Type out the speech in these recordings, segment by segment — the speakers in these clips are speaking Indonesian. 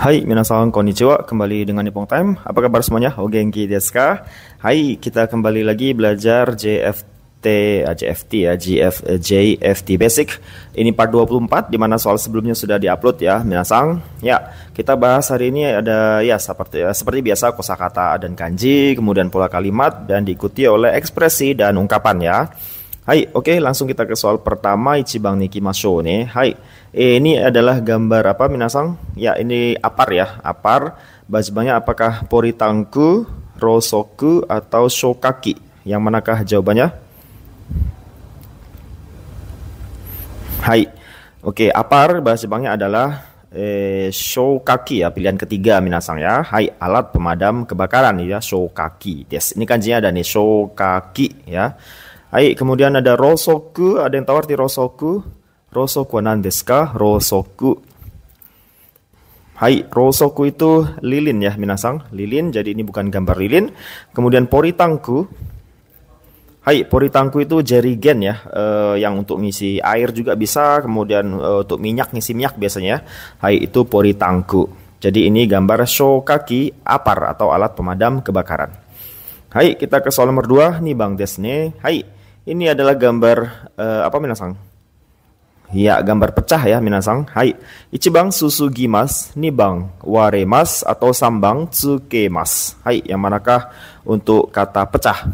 Hai, minasan konnichiwa. Kembali dengan Nipong Time. Apa kabar semuanya? Ogenki genki desu ka? Hai, kita kembali lagi belajar JFT, eh, JFT ya, GF, eh, JFT Basic. Ini part 24, di mana soal sebelumnya sudah diupload ya, minasan. Ya, kita bahas hari ini ada ya seperti ya, seperti biasa kosakata dan kanji, kemudian pola kalimat dan diikuti oleh ekspresi dan ungkapan ya oke okay, langsung kita ke soal pertama Ichibang Masho nih. Hai. Eh, ini adalah gambar apa minasang? Ya, ini apar ya, apar. Bajibanya apakah poritangku, rosoku atau shokaki? Yang manakah jawabannya? Hai. Oke, okay, apar bahasa adalah eh, shokaki ya pilihan ketiga minasang ya. Hai alat pemadam kebakaran ya shokaki. Yes, ini kanjinya ada nih shokaki ya. Hai, kemudian ada rosoku, ada yang tahu arti rosoku? Rosoku wa Rosoku. Hai, rosoku itu lilin ya, minasang. Lilin, jadi ini bukan gambar lilin. Kemudian poritangku. Hai, poritangku itu jerigen ya, eh, yang untuk ngisi air juga bisa, kemudian eh, untuk minyak, ngisi minyak biasanya. Hai, itu poritangku. Jadi ini gambar shokaki, apar atau alat pemadam kebakaran. Hai, kita ke soal nomor 2 nih Bang Desne. Hai, ini adalah gambar uh, apa Minasang? Ya, gambar pecah ya Minasang. Hai. Ichibang susugi mas, nibang ware mas atau sambang tsuke mas. Hai, yang manakah untuk kata pecah?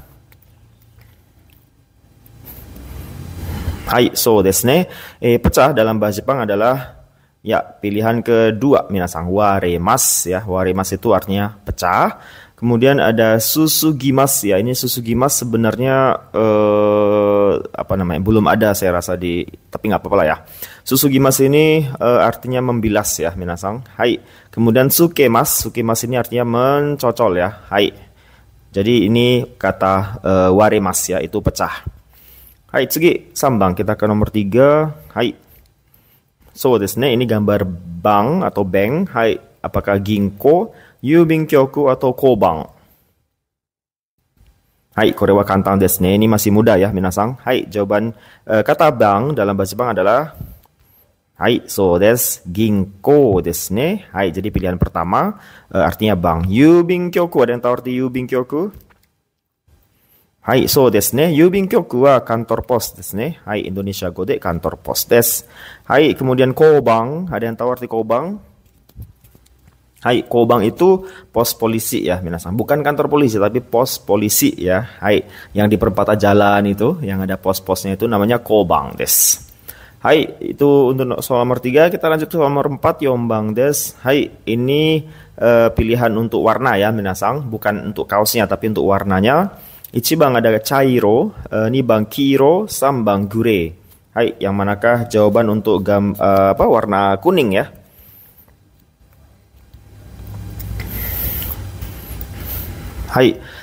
Hai, so desu ne. Eh, pecah dalam bahasa Jepang adalah ya pilihan kedua Minasang. Ware mas ya. Ware mas itu artinya pecah. Kemudian ada susu gimas ya. Ini susu gimas sebenarnya eh, apa namanya? Belum ada saya rasa di tapi nggak apa-apa lah ya. Susu gimas ini eh, artinya membilas ya, minasang. Hai. Kemudian suke mas suke mas ini artinya mencocol ya. Hai. Jadi ini kata eh, mas ya, itu pecah. Hai, segi sambang kita ke nomor tiga. Hai. So, this ini gambar bank atau bank. Hai, apakah ginkgo 郵便局 atau kobang. Hai, Korea kantang desne Ini masih muda ya, minasang. Hai, jawaban uh, kata bang dalam bahasa bang adalah Hai, so des ginko desne. Hai, jadi pilihan pertama uh, artinya bang Yubin ada yang tahu arti yubin Hai, so desne ne. Yubin wa kantor pos desne. Hai, Indonesia go kantor pos des. Hai, kemudian kobang, ada yang tahu arti kobang? Hai, Kobang itu pos polisi ya, minasang Bukan kantor polisi, tapi pos polisi ya. Hai, yang di perempatan jalan itu, yang ada pos-posnya itu namanya Kobang des. Hai, itu untuk soal nomor 3, kita lanjut ke soal nomor 4, Yombang des. Hai, ini e, pilihan untuk warna ya, minasang. Bukan untuk kaosnya, tapi untuk warnanya. bang ada Cairo, eh, ini bang Kiro, Sambang Gure. Hai, yang manakah jawaban untuk gam, e, apa warna kuning ya?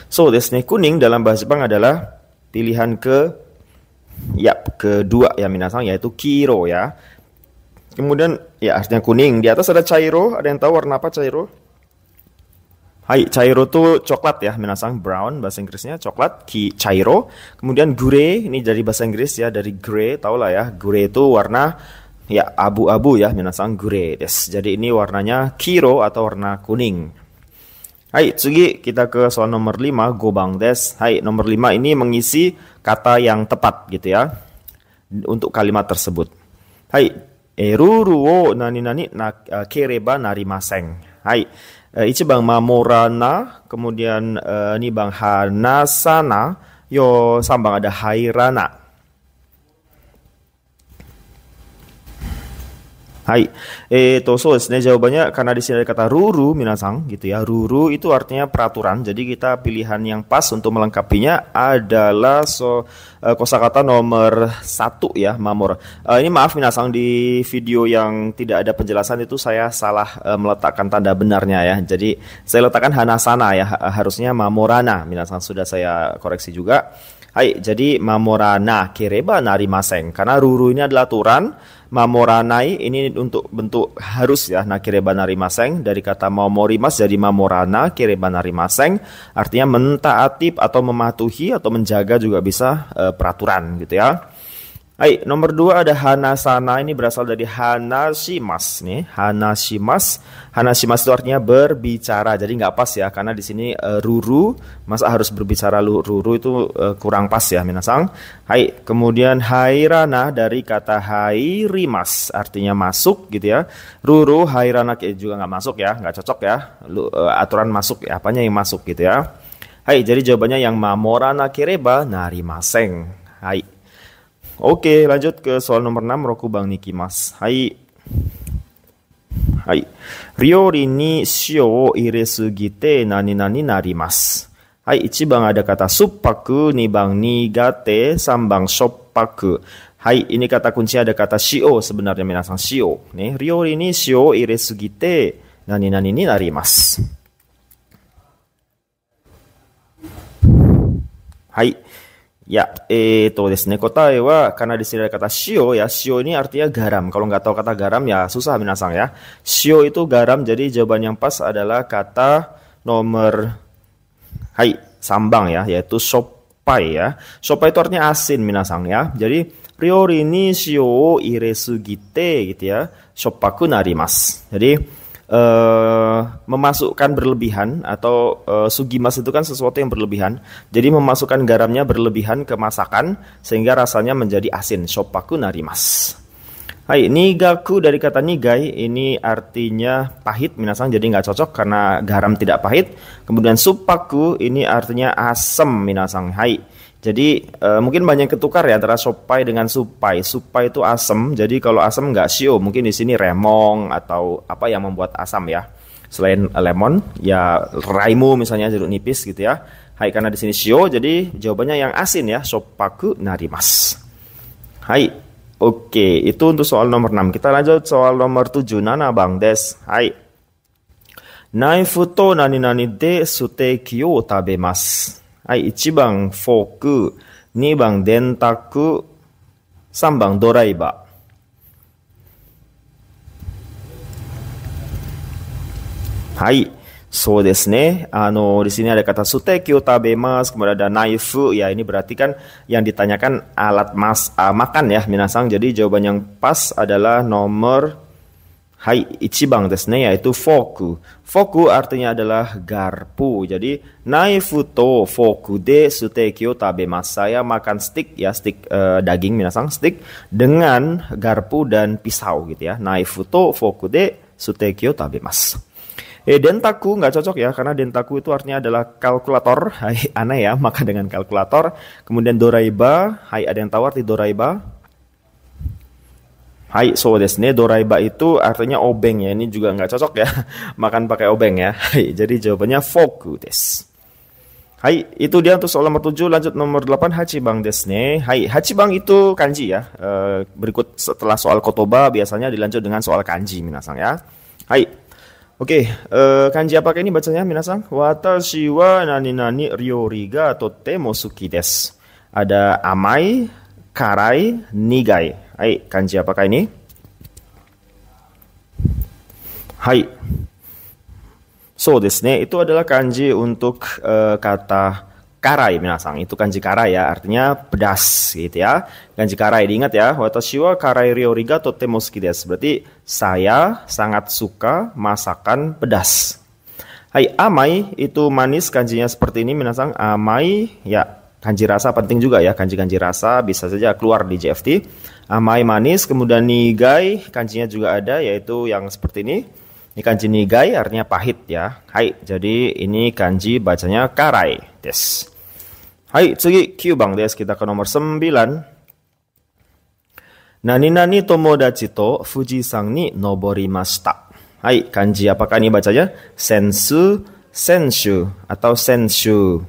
so Hai. kuning dalam bahasa Jepang adalah pilihan ke yap kedua ya minasang yaitu kiro ya. Kemudian ya artinya kuning. Di atas ada cairo. Ada yang tahu warna apa cairo? Hai, cairo tuh coklat ya, minasang brown bahasa Inggrisnya coklat, ki cairo. Kemudian grey ini dari bahasa Inggris ya dari grey tau lah ya, grey itu warna ya abu-abu ya, minasang grey. Jadi ini warnanya kiro atau warna kuning. Hai, Tsugi, kita ke soal nomor 5, Gobang Des. Hai, nomor 5 ini mengisi kata yang tepat gitu ya, untuk kalimat tersebut. Hai, eruru wo nani nani na eh, kereba nari maseng. Hai, eh, bang mamorana, kemudian ini eh, bang hanasana, yo sambang ada hairana. itu Hai, eh, soalnya Jawabannya karena di sini ada kata ruru minasang gitu ya. Ruru itu artinya peraturan. Jadi kita pilihan yang pas untuk melengkapinya adalah so, uh, kosakata nomor satu ya, mamor. Uh, eh, ini maaf minasang di video yang tidak ada penjelasan itu saya salah uh, meletakkan tanda benarnya ya. Jadi saya letakkan hanasana ya, harusnya mamorana. Minasang sudah saya koreksi juga. Hai, jadi mamorana kireba nari maseng. Karena ruru ini adalah aturan, mamoranai ini untuk bentuk harus ya. Nah, kireba maseng dari kata mamorimas jadi mamorana kireba nari maseng. artinya mentaati atau mematuhi atau menjaga juga bisa e, peraturan gitu ya. Hai, nomor dua ada Hanasana ini berasal dari Hanashimas nih. Hanashimas, Hanashimas itu artinya berbicara. Jadi nggak pas ya karena di sini uh, ruru masa harus berbicara lu, ruru itu uh, kurang pas ya minasang. Hai, kemudian Hairana dari kata Hairimas artinya masuk gitu ya. Ruru Hairana juga nggak masuk ya, nggak cocok ya. Lu, uh, aturan masuk ya, apanya yang masuk gitu ya. Hai, jadi jawabannya yang Mamorana Kireba Narimaseng. Hai. Oke, lanjut ke soal nomor 6 Roku Bang Niki Mas. Hai. Hai. Ryori ni shio wo ire sugite nani nani narimasu. Hai, ichi bang ada kata suppaku, ni bang nigate, sambang shoppaku. Hai, ini kata kunci ada kata shio sebenarnya minasan shio. Nih, ryori ni shio ire sugite nani nani ni narimasu. はい。Ya, itu eh, Karena di sini ada kata shio ya, shio ini artinya garam. Kalau nggak tahu kata garam ya susah minasang ya. Shio itu garam, jadi jawaban yang pas adalah kata nomor hai, sambang ya, yaitu sopai ya. Sopai itu artinya asin minasang ya. Jadi priori ni shio iresugite gitu ya, sopaku narimasu. Jadi Eh, memasukkan berlebihan atau uh, eh, sugimas itu kan sesuatu yang berlebihan. Jadi memasukkan garamnya berlebihan ke masakan sehingga rasanya menjadi asin. Shopaku narimas. Hai, nigaku dari kata nigai ini artinya pahit. Minasang jadi nggak cocok karena garam tidak pahit. Kemudian supaku ini artinya asam. Minasang hai. Jadi uh, mungkin banyak ketukar ya antara sopai dengan supai. Supai itu asam. Jadi kalau asam nggak sio, mungkin di sini remong atau apa yang membuat asam ya. Selain lemon, ya raimu misalnya jeruk nipis gitu ya. Hai karena di sini sio, jadi jawabannya yang asin ya. Sopaku narimas. Hai. Oke, itu untuk soal nomor 6. Kita lanjut soal nomor 7 Nana Bang Des. Hai. Naifuto nani nani de sute kyo tabemasu. はい1番フォーク、2番電卓、3番ドライバー。はい。そうですね. Ano, di sini ada kata sutekyu tabemas, kemudian ada naifu. Ya, ini berarti kan yang ditanyakan alat mas, uh, makan ya, minasang. Jadi jawaban yang pas adalah nomor hai ichibang desu ne yaitu foku. Foku artinya adalah garpu. Jadi naifu to foku de sutekyo tabemas. Saya makan stick ya, stick uh, daging minasang stick dengan garpu dan pisau gitu ya. Naifu to foku de sutekyo tabemas. Eh, dentaku nggak cocok ya, karena dentaku itu artinya adalah kalkulator. Hai, aneh ya, maka dengan kalkulator. Kemudian doraiba, hai ada yang tahu arti doraiba? Hai, so desu ne, doraiba itu artinya obeng ya. Ini juga nggak cocok ya, makan pakai obeng ya. Hai, jadi jawabannya foku desu. Hai, itu dia untuk soal nomor 7. Lanjut nomor 8, hachibang desu ne. Hai, hachibang itu kanji ya. E, berikut setelah soal kotoba, biasanya dilanjut dengan soal kanji, minasang ya. Hai, Oke, eh, kanji apa ini bacanya minasang? Watashi wa nani nani ryori ga totemo suki desu. Ada amai, karai, nigai kanji apakah ini? Hai, Hai, desne, itu adalah kanji untuk uh, kata karai minasang. Itu kanji karai ya, artinya pedas gitu ya. Kanji karai diingat ya, watashi wa karai ryoriga totemo suki desu. Berarti saya sangat suka masakan pedas. Hai amai itu manis kanjinya seperti ini minasang amai ya kanji rasa penting juga ya kanji kanji rasa bisa saja keluar di JFT amai manis, kemudian nigai, kanjinya juga ada yaitu yang seperti ini. Ini kanji nigai artinya pahit ya. Hai, jadi ini kanji bacanya karai des. Hai, tsugi kyubang des. Kita ke nomor 9. Nani nani tomodachi to Fuji-san ni noborimashita. Hai, kanji apakah ini bacanya? Sensu, senshu atau senshu.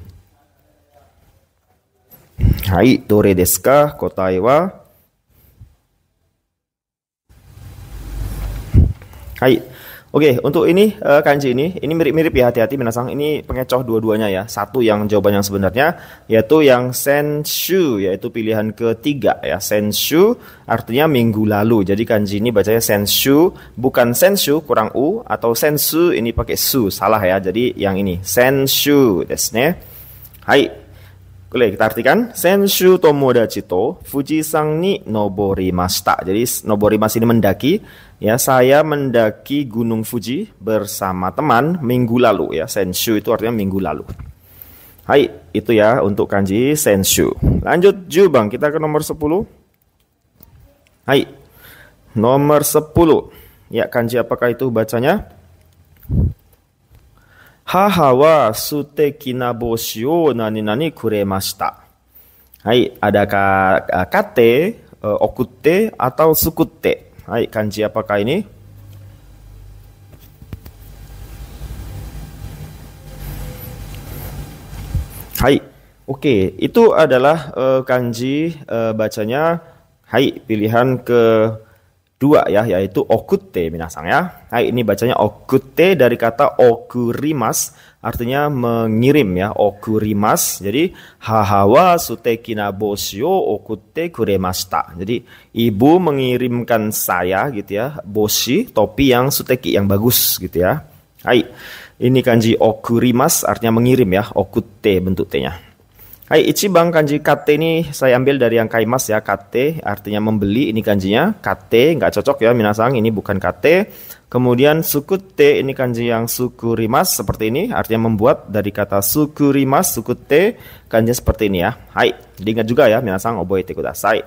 Hai, dore desu ka? Kotai wa haid. Oke, untuk ini uh, kanji ini, ini mirip-mirip ya, hati-hati minasang. Ini pengecoh dua-duanya ya. Satu yang jawaban yang sebenarnya, yaitu yang senshu, yaitu pilihan ketiga ya. Senshu artinya minggu lalu. Jadi kanji ini bacanya senshu, bukan senshu kurang u atau sensu ini pakai su, salah ya. Jadi yang ini senshu desne. Hai. Boleh kita artikan Senshu Tomodachi to sang ni noborimashita. Jadi noborimashita ini mendaki. Ya, saya mendaki Gunung Fuji bersama teman minggu lalu ya. Senshu itu artinya minggu lalu. Hai, itu ya untuk kanji Senshu. Lanjut Ju Bang, kita ke nomor 10. Hai. Nomor 10. Ya, kanji apakah itu bacanya? 母は素敵な帽子を何々くれました。はい、adakah ah, kate, eh, okute, atau sukute? Hai, kanji apakah ini? Hai, oke, okay. itu adalah uh, kanji uh, bacanya. Hai, pilihan ke dua ya yaitu okute minasang ya. Nah, ini bacanya okute dari kata okurimas artinya mengirim ya okurimas. Jadi hahawa sutekina bosyo okute kuremasta. Jadi ibu mengirimkan saya gitu ya boshi topi yang suteki yang bagus gitu ya. Hai. Ini kanji okurimas artinya mengirim ya okute bentuk T-nya. Hai Ichiban kanji KT ini saya ambil dari yang kaimas ya KT artinya membeli ini kanjinya KT nggak cocok ya minasang ini bukan KT kemudian suku T ini kanji yang suku rimas seperti ini artinya membuat dari kata suku rimas suku T kanji seperti ini ya Hai diingat juga ya minasang oboete kudasai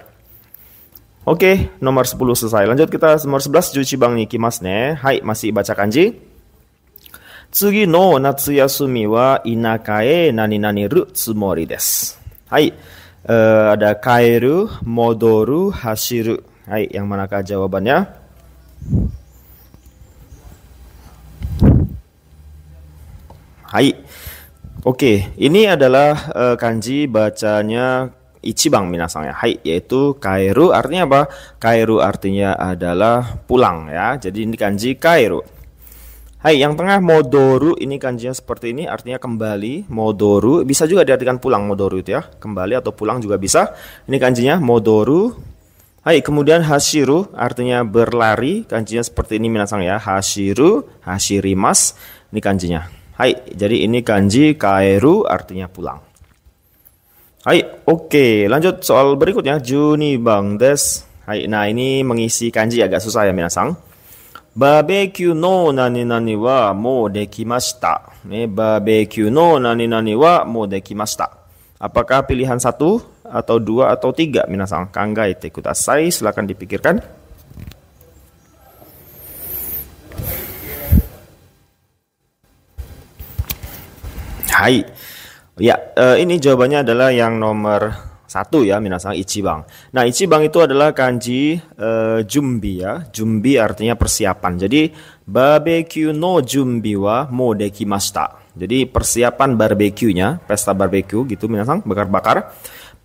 Oke nomor 10 selesai lanjut kita nomor 11 bang Nikimas ne Hai masih baca kanji 次の夏休みは田舎へ何々るつもりです。はい。Uh, ada manakah jawabannya? kanji bacanya Ichibang minasang ya. Hai yaitu Kairu artinya apa? Kairu artinya adalah pulang ya. Jadi ini kanji Kairu. Hai, yang tengah modoru ini kanjinya seperti ini artinya kembali, modoru bisa juga diartikan pulang modoru itu ya. Kembali atau pulang juga bisa. Ini kanjinya modoru. Hai, kemudian hashiru artinya berlari, kanjinya seperti ini minasang ya. Hashiru, hashirimas ini kanjinya. Hai, jadi ini kanji kairu artinya pulang. Hai, oke, okay. lanjut soal berikutnya Juni Bang Des. Hai, nah ini mengisi kanji agak susah ya minasang. バーベキューの何々はもうできました。ね、バーベキューの何々はもうできました。Apakah pilihan satu atau dua atau tiga? Kangga itu ikut asai, Silakan dipikirkan. Hai. Ya, eh, ini jawabannya adalah yang nomor satu ya Minasang Ichibang. Nah Ichibang itu adalah kanji uh, jumbi ya, jumbi artinya persiapan. Jadi barbecue no jumbi wa mo dekimashita. Jadi persiapan barbeque-nya, pesta barbeque gitu Minasang bakar-bakar.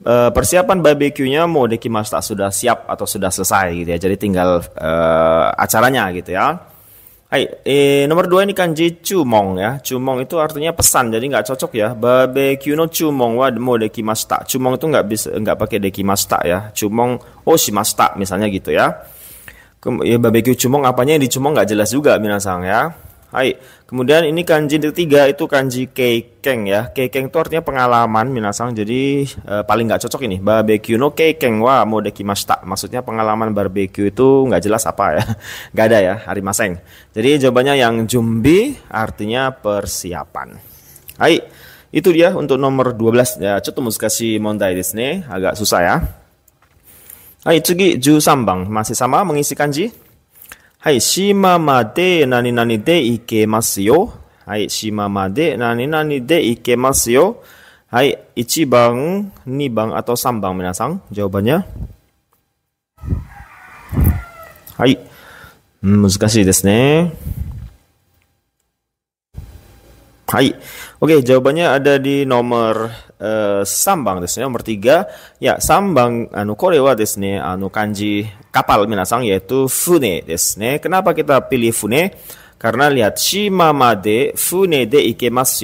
Uh, persiapan barbeque-nya mo dekimashita sudah siap atau sudah selesai gitu ya. Jadi tinggal uh, acaranya gitu ya. Hai, eh, nomor dua ini kanji cumong ya. Cumong itu artinya pesan, jadi nggak cocok ya. Barbecue no cumong wa demo dekimasta. Cumong itu nggak bisa nggak pakai dekimasta ya. Cumong oh si shimasta misalnya gitu ya. Ke, ya barbecue cumong apanya yang dicumong nggak jelas juga minasang ya. Hai. Kemudian ini kanji ketiga itu kanji keikeng ya. Keikeng itu artinya pengalaman minasang. Jadi e, paling nggak cocok ini barbecue no keikeng wa mode kimashita. Maksudnya pengalaman barbecue itu nggak jelas apa ya. Nggak ada ya, hari maseng. Jadi jawabannya yang jumbi artinya persiapan. Hai. Itu dia untuk nomor 12 ya. Coto musukashi mondai desu Agak susah ya. Hai, cugi ju sambang masih sama mengisi kanji hai hai hai, nani nani nani nani yo, yo, はい、島まで何々で行けますよ。はい、島まで何々で行けますよ。はい、1bang, 2 bang, atau 3 bang minasang jawabannya? hai, hmm, hai, oke jawabannya ada di nomor Eh, sambang ne. nomor tiga. Ya, sambang anu anu kanji kapal minasang yaitu fune kenapa kita pilih fune? Karena lihat, shima made fune de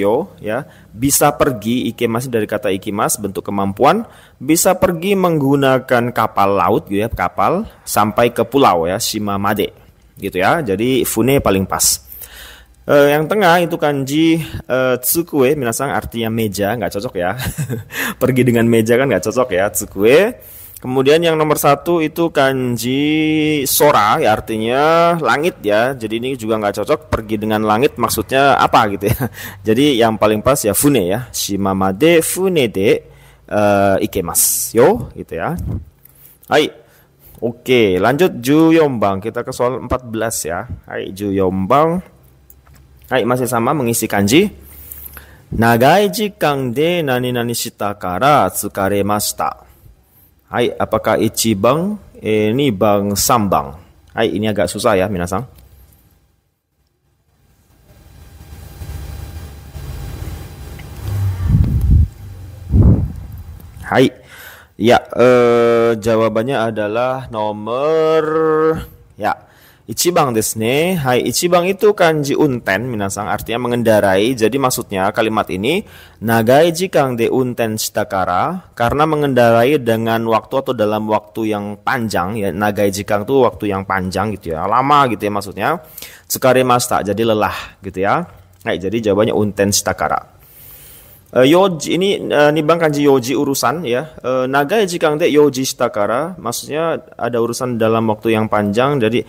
yo, ya, bisa pergi ikemas dari kata ikimas bentuk kemampuan, bisa pergi menggunakan kapal laut gitu ya, kapal sampai ke pulau ya, made gitu ya. Jadi fune paling pas. Uh, yang tengah itu kanji uh, tsukue, minasang artinya meja, nggak cocok ya. Pergi dengan meja kan nggak cocok ya, tsukue. Kemudian yang nomor satu itu kanji sora, ya artinya langit ya. Jadi ini juga nggak cocok. Pergi dengan langit maksudnya apa gitu ya. Jadi yang paling pas ya fune ya, shimamade fune de uh, ikemas yo gitu ya. Hai, oke lanjut juyombang. Kita ke soal 14 ya. Hai juyombang. Hai, masih sama mengisi kanji. Nagai jikang de nani nani shita kara tsukare Hai, apakah ichi bang ini bang sambang? Hai, ini agak susah ya, minasang. Hai. Ya, eh, jawabannya adalah nomor ya, Ichibang desu ne. Hai, ichibang itu kanji unten, minasang artinya mengendarai. Jadi maksudnya kalimat ini, nagai jikang de unten shitakara, karena mengendarai dengan waktu atau dalam waktu yang panjang, ya nagai jikang itu waktu yang panjang gitu ya, lama gitu ya maksudnya. Tsukare jadi lelah gitu ya. Hai, jadi jawabannya unten shitakara. Uh, yoji ini uh, eh, bang kanji yoji urusan ya. Uh, eh, naga jika nanti yoji stakara, maksudnya ada urusan dalam waktu yang panjang jadi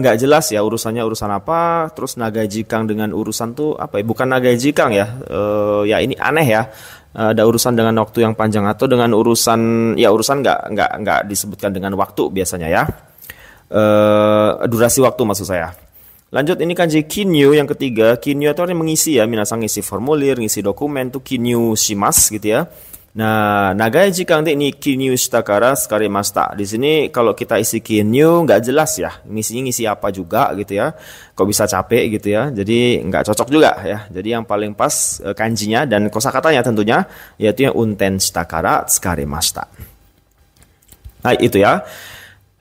nggak uh, jelas ya urusannya urusan apa. Terus naga ya jika dengan urusan tuh apa ya? Bukan naga ya jika ya. Uh, ya ini aneh ya. Uh, ada urusan dengan waktu yang panjang atau dengan urusan ya urusan nggak nggak nggak disebutkan dengan waktu biasanya ya. Uh, durasi waktu maksud saya. Lanjut ini kanji kinyu yang ketiga. Kinyu itu artinya mengisi ya, minasang ngisi formulir, ngisi dokumen tuh kinyu shimas gitu ya. Nah, nagai jika nanti ini kinyu shitakara sekali masta. Di sini kalau kita isi kinyu nggak jelas ya, ngisinya ngisi apa juga gitu ya. Kok bisa capek gitu ya. Jadi nggak cocok juga ya. Jadi yang paling pas eh, kanjinya dan kosakatanya tentunya yaitu yang unten shitakara sekali masta. Nah, itu ya.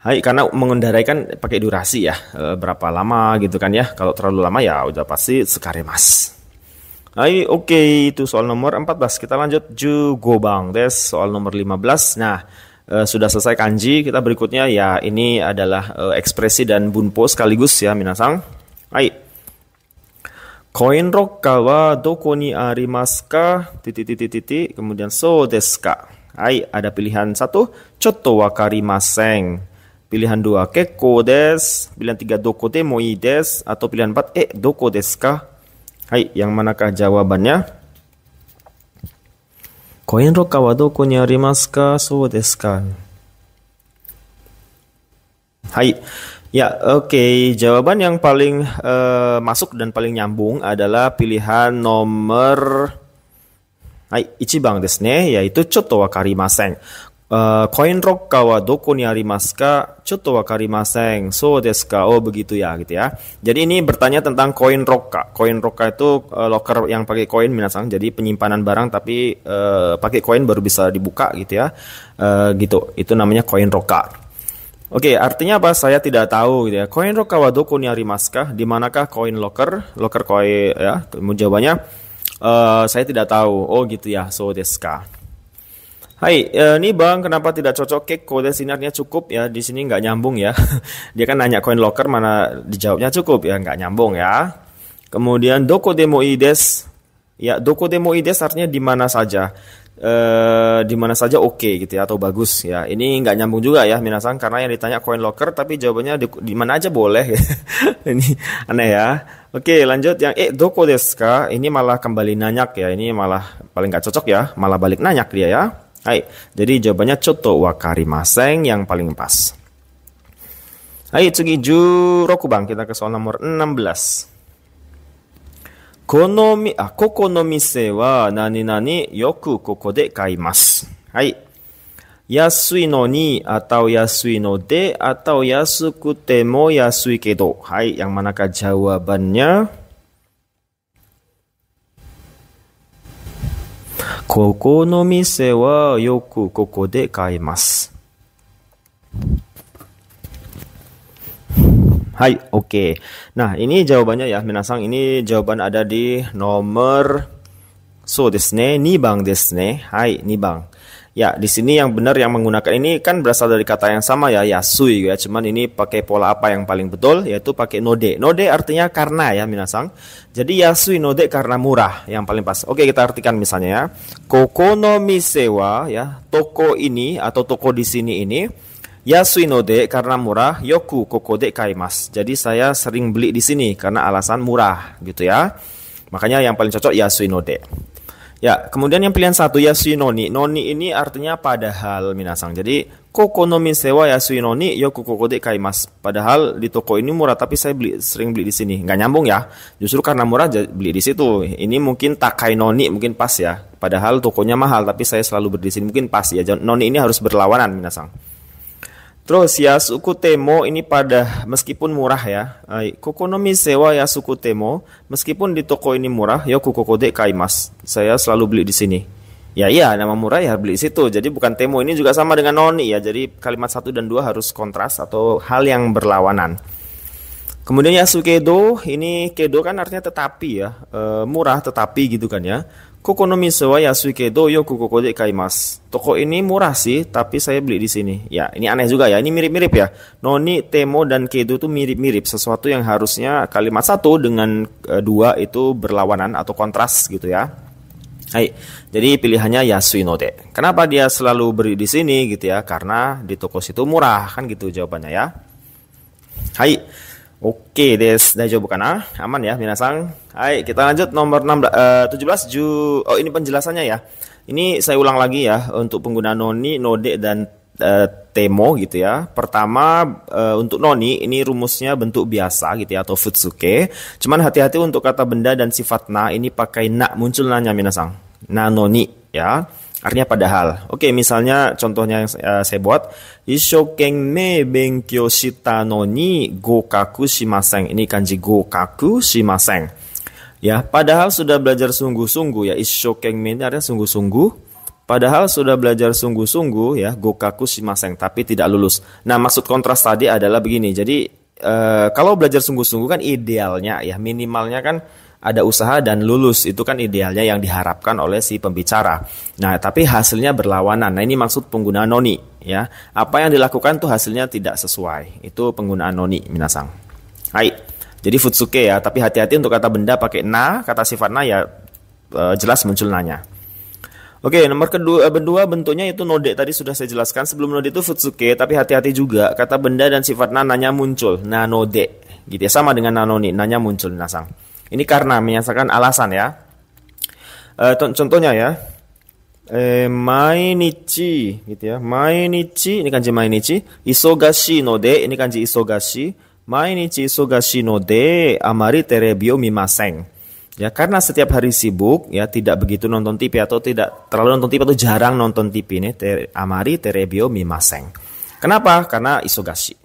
Hai, karena mengendarai kan pakai durasi ya, eh, berapa lama gitu kan ya. Kalau terlalu lama ya udah pasti sekare ya, mas. Hai, oke okay, itu soal nomor 14. Kita lanjut bang, Des, soal nomor 15. Nah, e, sudah selesai kanji, kita berikutnya ya ini adalah e, ekspresi dan bunpo sekaligus ya minasang. Hai. Koin rok kawa doko ni arimasu Titik titik titik kemudian so deska Hai, ada pilihan satu, coto wakari maseng. Pilihan 2, keko des. Pilihan 3, doko demo i des. Atau pilihan 4, e eh, doko des ka? Hai, yang manakah jawabannya? Koin roka wa doko ni arimasu ka? So des ka? Hai. Ya, oke. Okay. Jawaban yang paling uh, masuk dan paling nyambung adalah pilihan nomor Hai, ichibang desu ne, yaitu choto wa karimasen. Uh, eh, rokka wa doko ni arimasu ka? Chotto wakarimasen. So desu Oh begitu ya gitu ya. Jadi ini bertanya tentang koin rokka Koin rokka itu uh, locker yang pakai koin minasang. Jadi penyimpanan barang tapi eh, pakai koin baru bisa dibuka gitu ya. gitu. Itu namanya koin rokka Oke, okay, artinya apa? Saya tidak tahu gitu ya. Koin roka wa doko ni arimasu ka? Di manakah koin locker? Locker koin ya. Jawabannya uh, saya tidak tahu. Oh gitu ya. So desu ka. Hai, eh, ini bang, kenapa tidak cocok cake? Kode sinarnya cukup ya, di sini nggak nyambung ya. Dia kan nanya coin locker mana dijawabnya cukup ya, nggak nyambung ya. Kemudian doko demo ides, ya doko demo ides artinya di mana saja, e, di mana saja oke okay, gitu ya atau bagus ya. Ini nggak nyambung juga ya minasang karena yang ditanya coin locker tapi jawabannya di, di mana aja boleh. ini aneh ya. Oke lanjut yang eh doko deska ini malah kembali nanyak ya, ini malah paling nggak cocok ya, malah balik nanyak dia ya. Hai, jadi jawabannya coto wakarimaseng yang paling pas. Hai, cugi roku bang, kita ke soal nomor 16. mi, ah, koko no mise wa nani nani yoku koko de kaimas. Hai. Yasui no ni atau yasui no de atau yasukute mo yasui kedo. Hai, yang manakah jawabannya? ここの店はよくここで買います。Hai, oke. Okay. Nah, ini jawabannya ya, minasang. Ini jawaban ada di nomor so desne, nibang desne. Hai, nibang. Ya, di sini yang benar yang menggunakan ini kan berasal dari kata yang sama ya, yasui ya. Cuman ini pakai pola apa yang paling betul yaitu pakai node. Node artinya karena ya minasang. Jadi yasui node karena murah yang paling pas. Oke, kita artikan misalnya ya. Kokonomi sewa ya, toko ini atau toko di sini ini yasui node karena murah, yoku kokode kaimas. Jadi saya sering beli di sini karena alasan murah gitu ya. Makanya yang paling cocok yasui node. Ya, kemudian yang pilihan satu ya noni. Noni ini artinya padahal minasang. Jadi koko no sewa ya noni Yo koko de kaimas. Padahal di toko ini murah tapi saya beli sering beli di sini. Nggak nyambung ya. Justru karena murah beli di situ. Ini mungkin takai noni mungkin pas ya. Padahal tokonya mahal tapi saya selalu beli di sini mungkin pas ya. Noni ini harus berlawanan minasang. Terus ya suku temo ini pada meskipun murah ya, eh, kokonomi sewa ya suku temo meskipun di toko ini murah, ya kuku kode kaimas. Saya selalu beli di sini. Ya iya nama murah ya beli situ. Jadi bukan temo ini juga sama dengan noni ya. Jadi kalimat satu dan dua harus kontras atau hal yang berlawanan. Kemudian ya sukedo ini kedo kan artinya tetapi ya, eh, murah tetapi gitu kan ya. Kukonomi wa do yoku koko de kaimas. Toko ini murah sih, tapi saya beli di sini. Ya, ini aneh juga ya. Ini mirip-mirip ya. Noni, Temo, dan Kedo itu mirip-mirip. Sesuatu yang harusnya kalimat satu dengan eh, dua itu berlawanan atau kontras gitu ya. Hai, jadi pilihannya Yasuinode. Kenapa dia selalu beli di sini gitu ya? Karena di toko situ murah kan gitu jawabannya ya. Hai, Oke des, bukan ah, Aman ya minasang? Hai, kita lanjut nomor 16, uh, 17 ju Oh, ini penjelasannya ya. Ini saya ulang lagi ya untuk pengguna noni, node dan uh, temo gitu ya. Pertama uh, untuk noni ini rumusnya bentuk biasa gitu ya atau futsuke. Cuman hati-hati untuk kata benda dan sifat na ini pakai na muncul nanya minasang. Na noni ya. Artinya padahal. Oke, misalnya contohnya yang uh, saya buat, me benkyo shita no ni gokaku shimaseng Ini kanji gokaku shimaseng Ya, padahal sudah belajar sungguh-sungguh ya me ini artinya sungguh-sungguh. Padahal sudah belajar sungguh-sungguh ya gokaku shimaseng tapi tidak lulus. Nah, maksud kontras tadi adalah begini. Jadi uh, kalau belajar sungguh-sungguh kan idealnya ya minimalnya kan ada usaha dan lulus itu kan idealnya yang diharapkan oleh si pembicara. Nah, tapi hasilnya berlawanan. Nah, ini maksud penggunaan noni ya. Apa yang dilakukan tuh hasilnya tidak sesuai. Itu penggunaan noni minasang. Hai. Jadi futsuke ya, tapi hati-hati untuk kata benda pakai na, kata sifat na ya e, jelas muncul nanya. Oke, nomor kedua kedua bentuknya itu node tadi sudah saya jelaskan sebelum node itu futsuke tapi hati-hati juga kata benda dan sifat na nanya muncul nanode gitu ya sama dengan nanoni nanya muncul nasang. Ini karena menyatakan alasan ya. Eh, contohnya ya. Eh, mainichi gitu ya. Mainichi ini kanji mainichi. Isogashi no de ini kanji isogashi. Mainichi isogashi no de amari terebio mimaseng. mimasen. Ya, karena setiap hari sibuk ya tidak begitu nonton TV atau tidak terlalu nonton TV atau jarang nonton TV ini ter, amari terebio mimaseng. Kenapa? Karena isogashi.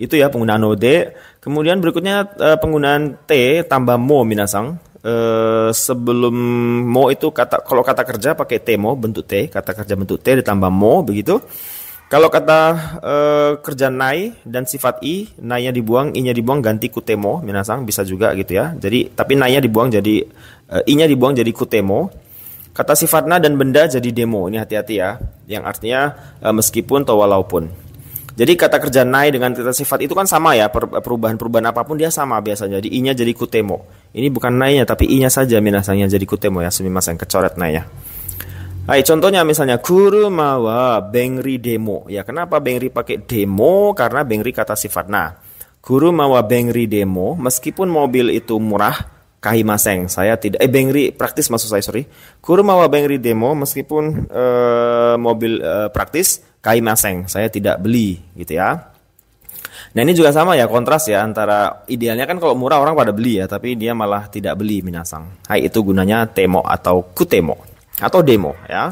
Itu ya penggunaan node. Kemudian berikutnya uh, penggunaan T tambah mo minasang. Uh, sebelum mo itu kata kalau kata kerja pakai temo bentuk T, kata kerja bentuk T ditambah mo begitu. Kalau kata uh, kerja nai dan sifat i, nainya dibuang, i-nya dibuang ganti kutemo minasang bisa juga gitu ya. Jadi tapi nainya dibuang jadi uh, i-nya dibuang jadi kutemo. Kata sifat na dan benda jadi demo. Ini hati-hati ya. Yang artinya meskipun atau walaupun. Jadi kata kerja nai dengan kata sifat itu kan sama ya, perubahan-perubahan apapun dia sama biasanya. Jadi i-nya jadi kutemo. Ini bukan nainya tapi i-nya saja minasanya jadi kutemo ya, yang kecoret ya. Hai, contohnya misalnya guru mawa bengri demo. Ya, kenapa bengri pakai demo? Karena bengri kata sifat. Nah, guru mawa bengri demo, meskipun mobil itu murah, kahi maseng Saya tidak eh bengri praktis maksud saya, sorry. Guru wa bengri demo meskipun eh, mobil eh, praktis, kaimaseng, saya tidak beli gitu ya. Nah ini juga sama ya kontras ya antara idealnya kan kalau murah orang pada beli ya tapi dia malah tidak beli minasang. Hai itu gunanya temo atau kutemo atau demo ya.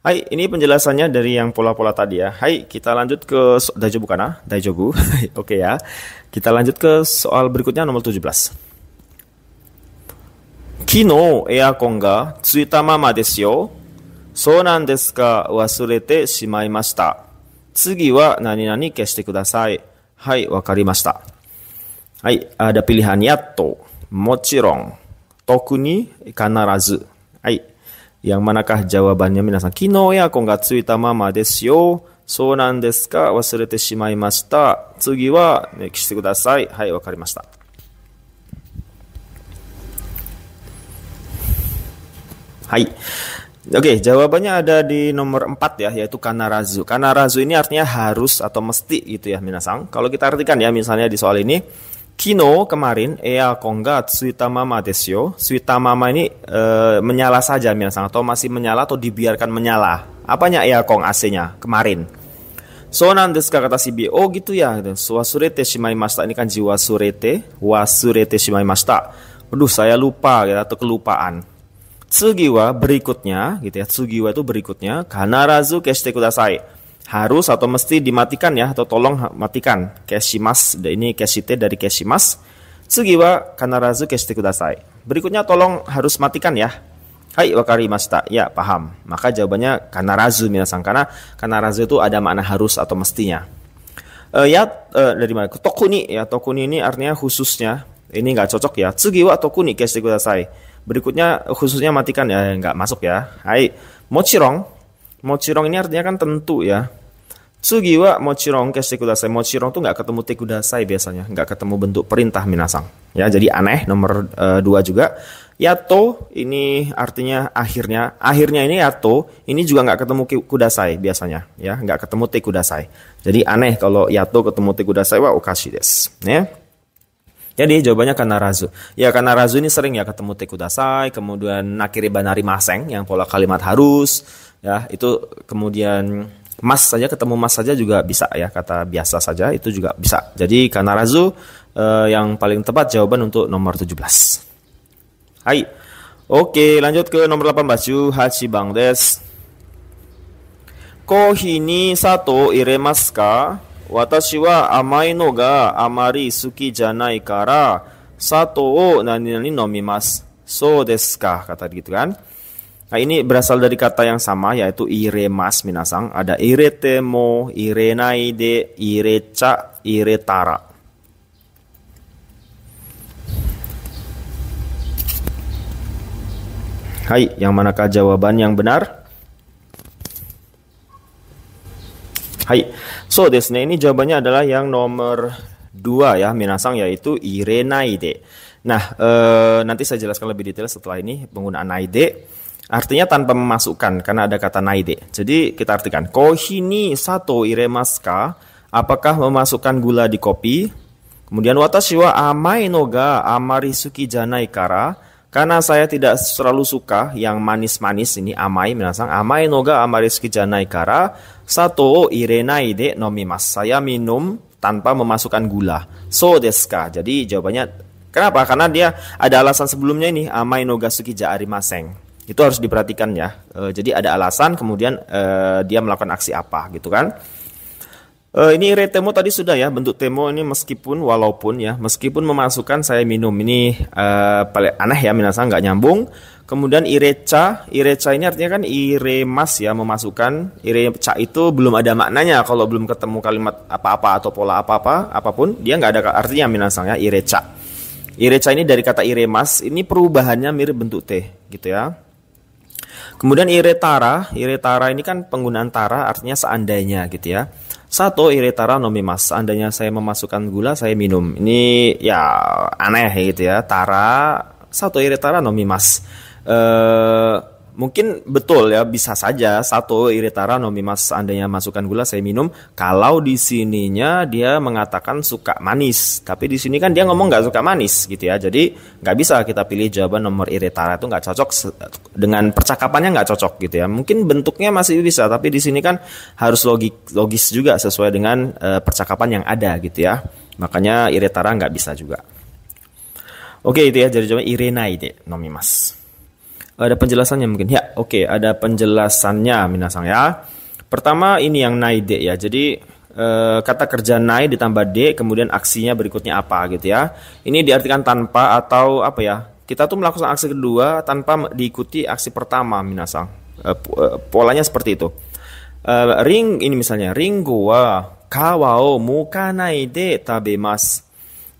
Hai ini penjelasannya dari yang pola-pola tadi ya. Hai kita lanjut ke so Daijobu bukan ah daijobu. Oke ya. Kita lanjut ke soal berikutnya nomor 17. Kino eakon ga tsuitama desu yo. そうなんですか忘れてしまいました。次は何々消してください。はい、わかりました。はい、ada p i l i h a やっと、もちろん、特に、必ず。はい。山中、n g m a n a j a w a b a n 皆さん、昨日エアコンがついたままですよ。そうなんですか忘れてしまいました。次は、ね、消してください。はい、わかりました。はい。Oke, okay, jawabannya ada di nomor 4 ya, yaitu kanarazu. Kanarazu ini artinya harus atau mesti gitu ya, minasang. Kalau kita artikan ya, misalnya di soal ini, kino kemarin, ea kongga mama desyo. mama ini e, menyala saja, minasang, atau masih menyala atau dibiarkan menyala. Apanya ea kong AC-nya kemarin? So nandes kata si Oh gitu ya, gitu. Wasurete shimaimashita. Ini kan jiwa surete, wasurete shimaimashita. Aduh, saya lupa ya atau kelupaan. Tsugiwa berikutnya gitu ya. Tsugiwa itu berikutnya Kanarazu keshite kudasai. Harus atau mesti dimatikan ya atau tolong matikan. Keshimas ini keshite dari keshimas. Tsugiwa kanarazu keshite kudasai. Berikutnya tolong harus matikan ya. Hai wakari masta. Ya, paham. Maka jawabannya kanarazu minasan. karena kanarazu itu ada makna harus atau mestinya. Uh, ya uh, dari mana? Tokuni ya, tokuni ini artinya khususnya. Ini nggak cocok ya. Tsugiwa tokuni keshite kudasai Berikutnya khususnya matikan ya nggak masuk ya. Hai, mochirong. Mochirong ini artinya kan tentu ya. Sugiwa mochirong keshi kudasai. Mochirong tuh nggak ketemu te kudasai biasanya, nggak ketemu bentuk perintah minasang. Ya, jadi aneh nomor e, dua juga. Yato ini artinya akhirnya, akhirnya ini yato ini juga nggak ketemu kudasai biasanya, ya nggak ketemu te kudasai. Jadi aneh kalau yato ketemu te kudasai wa okashi des. Ya. Jadi ya, jawabannya karena razu. Ya karena razu ini sering ya ketemu tekudasai, kemudian nakiri banari maseng yang pola kalimat harus, ya itu kemudian mas saja ketemu mas saja juga bisa ya kata biasa saja itu juga bisa. Jadi karena razu eh, yang paling tepat jawaban untuk nomor 17. Hai. Oke, lanjut ke nomor 18 baju Hachi Bangdes. Kohini Kohi iremaska. sato 私は甘いのがあまり好きじゃないから、砂糖を何々飲みます。So deska, kata gitu kan. Nah, ini berasal dari kata yang sama yaitu iremas minasang. Ada iretemo, irenaide, ireca, iretara. Hai, yang manakah jawaban yang benar? Hai. So desu ne, ini jawabannya adalah yang nomor dua ya minasang yaitu irenaide. Nah, e, nanti saya jelaskan lebih detail setelah ini penggunaan naide. Artinya tanpa memasukkan karena ada kata naide. Jadi kita artikan kohini sato iremaska apakah memasukkan gula di kopi? Kemudian watashi wa amai noga suki janai kara karena saya tidak selalu suka yang manis-manis ini amai minasang amai noga amariski janai kara sato irenai de mas Saya minum tanpa memasukkan gula. So deska. Jadi jawabannya kenapa? Karena dia ada alasan sebelumnya ini amai noga sukija arimaseng. Itu harus diperhatikan ya. Eh, jadi ada alasan kemudian eh, dia melakukan aksi apa gitu kan. Uh, ini temo tadi sudah ya bentuk temo ini meskipun walaupun ya meskipun memasukkan saya minum ini uh, paling aneh ya minasa nggak nyambung. Kemudian ireca, ireca ini artinya kan iremas ya memasukkan. Ireca itu belum ada maknanya kalau belum ketemu kalimat apa-apa atau pola apa-apa apapun dia nggak ada artinya minasa ya ireca. Ireca ini dari kata iremas ini perubahannya mirip bentuk T gitu ya. Kemudian iretara, iretara ini kan penggunaan tara artinya seandainya gitu ya. Satu iritara nomi mas, seandainya saya memasukkan gula saya minum. Ini ya aneh gitu ya. Tara satu iritara nomi Eh mungkin betul ya bisa saja satu iritara nomi mas andanya masukkan gula saya minum kalau di sininya dia mengatakan suka manis tapi di sini kan dia ngomong nggak suka manis gitu ya jadi nggak bisa kita pilih jawaban nomor iritara itu nggak cocok dengan percakapannya nggak cocok gitu ya mungkin bentuknya masih bisa tapi di sini kan harus logik logis juga sesuai dengan e, percakapan yang ada gitu ya makanya iritara nggak bisa juga oke itu ya jadi jawaban irena nomi mas ada penjelasannya mungkin. Ya, oke, okay, ada penjelasannya minasang ya. Pertama ini yang naide ya. Jadi eh, kata kerja naik ditambah de kemudian aksinya berikutnya apa gitu ya. Ini diartikan tanpa atau apa ya? Kita tuh melakukan aksi kedua tanpa diikuti aksi pertama minasang. Eh, eh, polanya seperti itu. ring ini misalnya ring gua kawao mukanai de tabemas.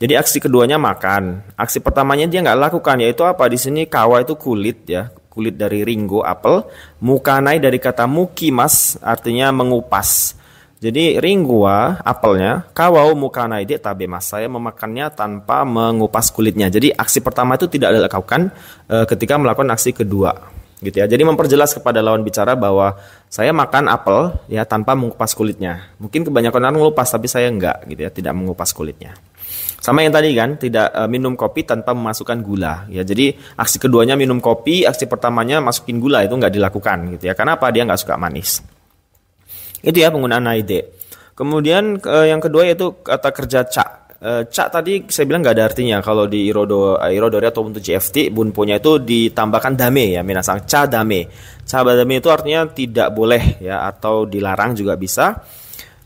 Jadi aksi keduanya makan. Aksi pertamanya dia nggak lakukan yaitu apa? Di sini kawa itu kulit ya, kulit dari ringgo apel. Mukanai dari kata mukimas artinya mengupas. Jadi ringgua ah, apelnya kawau oh, mukanai dia mas Saya memakannya tanpa mengupas kulitnya. Jadi aksi pertama itu tidak dilakukan e, ketika melakukan aksi kedua gitu ya. Jadi memperjelas kepada lawan bicara bahwa saya makan apel ya tanpa mengupas kulitnya. Mungkin kebanyakan orang mengupas tapi saya enggak gitu ya, tidak mengupas kulitnya. Sama yang tadi kan, tidak uh, minum kopi tanpa memasukkan gula. Ya, jadi aksi keduanya minum kopi, aksi pertamanya masukin gula itu nggak dilakukan gitu ya. Karena apa? Dia nggak suka manis. Itu ya penggunaan naide. Kemudian uh, yang kedua yaitu kata kerja cak eh, cak tadi saya bilang nggak ada artinya kalau di Irodo Irodori atau untuk JFT bunponya itu ditambahkan dame ya minasang ca dame. Ca dame itu artinya tidak boleh ya atau dilarang juga bisa.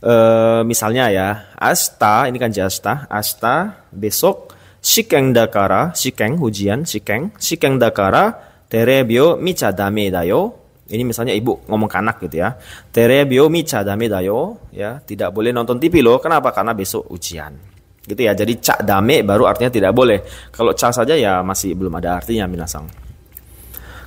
Eh, misalnya ya asta ini kan jasta asta besok shikeng dakara shikeng ujian shikeng shikeng dakara terebio micha dame dayo ini misalnya ibu ngomong ke anak gitu ya terebio micha dame dayo ya tidak boleh nonton TV loh kenapa karena besok ujian gitu ya jadi cak dame baru artinya tidak boleh kalau cak saja ya masih belum ada artinya minasang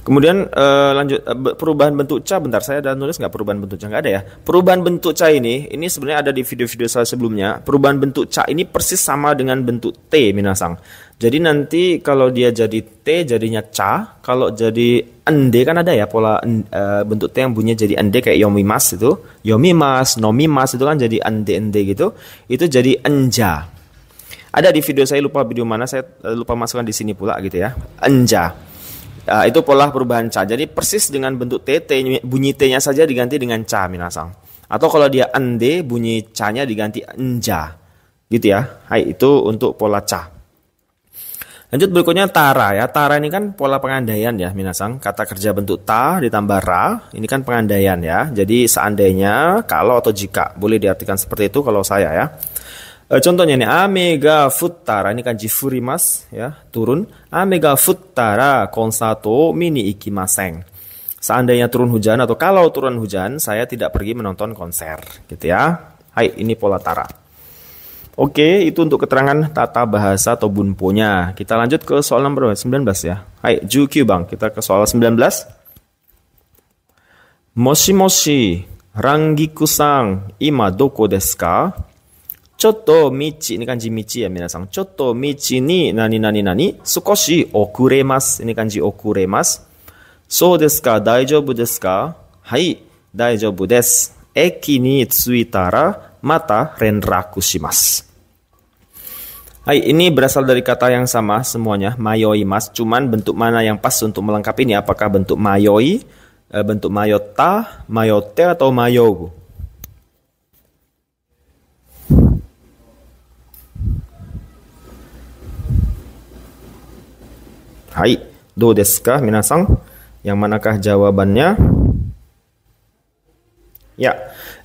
Kemudian uh, lanjut uh, perubahan bentuk C bentar saya ada nulis nggak perubahan bentuk C nggak ada ya. Perubahan bentuk C ini ini sebenarnya ada di video-video saya sebelumnya. Perubahan bentuk C ini persis sama dengan bentuk T minasang. Jadi nanti kalau dia jadi T jadinya C, kalau jadi ende kan ada ya pola uh, bentuk T yang bunyinya jadi ende kayak yomi mas itu, yomi mas, nomi mas itu kan jadi ende-ende gitu. Itu jadi enja. Ada di video saya lupa video mana saya lupa masukkan di sini pula gitu ya. Enja. Ya, itu pola perubahan ca. Jadi persis dengan bentuk TT, bunyi T-nya saja diganti dengan ca, minasang. Atau kalau dia ende, bunyi ca-nya diganti enja. Gitu ya. Hai, itu untuk pola ca. Lanjut berikutnya tara ya. Tara ini kan pola pengandaian ya, minasang. Kata kerja bentuk ta ditambah ra, ini kan pengandaian ya. Jadi seandainya, kalau atau jika. Boleh diartikan seperti itu kalau saya ya. Eh, contohnya nih Amega futara ini kan jifurimas ya turun Amega futara konsato mini ikimaseng. Seandainya turun hujan atau kalau turun hujan saya tidak pergi menonton konser gitu ya. Hai ini pola tara. Oke itu untuk keterangan tata bahasa atau bunponya. Kita lanjut ke soal nomor 19 ya. Hai juki Bang kita ke soal 19. Moshi moshi rangiku san ima doko desu ちょっと道、に感じ道や皆さん。ちょっと道に何々何少し遅れます。に感じ遅れます。そうですか大丈夫ですかはい、大丈夫です。駅に着いたらまた連絡します。Hai, ya, ini berasal dari kata yang sama semuanya, mayoi mas. Cuman bentuk mana yang pas untuk melengkapi ini? Apakah bentuk mayoi, eh, bentuk mayota, mayote, atau mayogu? hai do minasang yang manakah jawabannya ya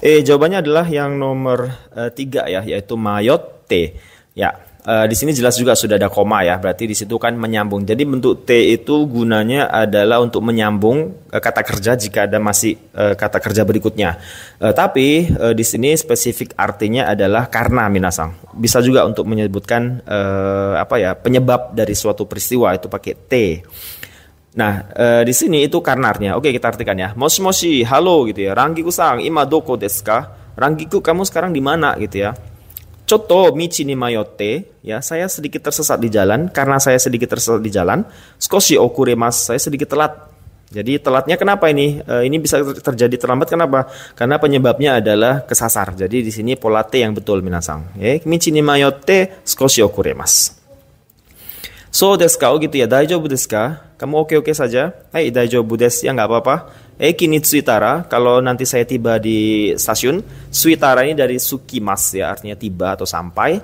eh jawabannya adalah yang nomor uh, tiga ya yaitu mayotte ya Uh, di sini jelas juga sudah ada koma ya, berarti di situ kan menyambung. Jadi bentuk T itu gunanya adalah untuk menyambung uh, kata kerja jika ada masih uh, kata kerja berikutnya. Uh, tapi uh, di sini spesifik artinya adalah karena minasang. Bisa juga untuk menyebutkan uh, apa ya penyebab dari suatu peristiwa itu pakai T. Nah, e, di sini itu karnarnya Oke, kita artikan ya. Moshi moshi, halo gitu ya. rangiku sang, ima doko desu ka? Ranggiku, kamu sekarang di mana gitu ya. Coto michi ni mayotte, ya saya sedikit tersesat di jalan karena saya sedikit tersesat di jalan. Skoshi okure mas, saya sedikit telat. Jadi telatnya kenapa ini? E, ini bisa terjadi terlambat kenapa? Karena penyebabnya adalah kesasar. Jadi di sini pola yang betul minasang. Ya, michi ni mayotte, skoshi okure mas. So desu ka? Oh gitu ya, daijoubu desu ka? Kamu oke-oke okay -okay saja? Hai, daijoubu desu. Ya nggak apa-apa. Eh, kini tsuitara, kalau nanti saya tiba di stasiun, Suitara ini dari Sukimas ya, artinya tiba atau sampai.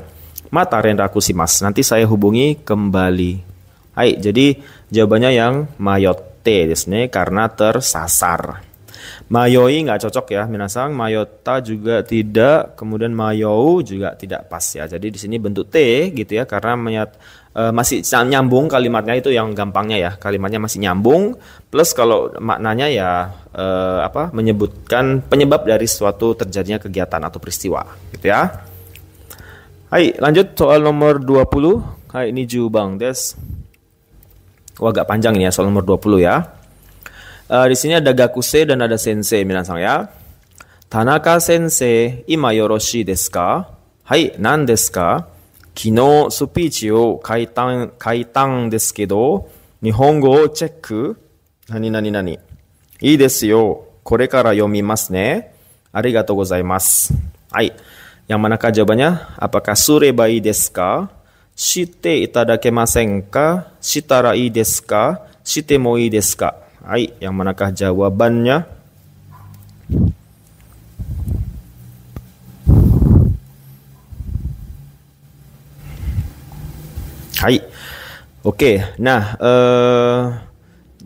Mata si mas, nanti saya hubungi kembali. Hai, jadi jawabannya yang mayote desne karena tersasar. Mayoi nggak cocok ya, minasang. Mayota juga tidak, kemudian mayou juga tidak pas ya. Jadi di sini bentuk T gitu ya, karena menyat, uh, masih nyambung kalimatnya itu yang gampangnya ya kalimatnya masih nyambung plus kalau maknanya ya uh, apa menyebutkan penyebab dari suatu terjadinya kegiatan atau peristiwa gitu ya Hai lanjut soal nomor 20 Hai ini Ju Bang Des Wah agak panjang ini ya soal nomor 20 ya uh, di sini ada Gakuse dan ada Sensei minasang ya Tanaka Sensei ima yoroshi desu ka? Hai, nan desu ka? 昨日スピーチを書いたん、書いたんですけど、日本語をチェック何何々いいですよ。これから読みますね。ありがとうございます。はい。山中ジャバニャ、アパカすればいいですか知っていただけませんかしたらいいですかしてもいいですかはい。山中ジャバニャ。Hai. Oke, nah eh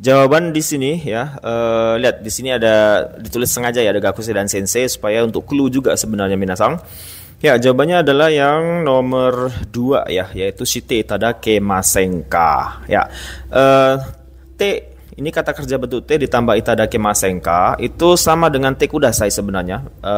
jawaban di sini ya. Eh, lihat di sini ada ditulis sengaja ya ada Gakusei dan Sensei supaya untuk clue juga sebenarnya Minasang. Ya, jawabannya adalah yang nomor 2 ya, yaitu Shite Tadake Masenka. Ya. Eh T ini kata kerja bentuk T ditambah itadake masengka itu sama dengan T kudasai sebenarnya. E,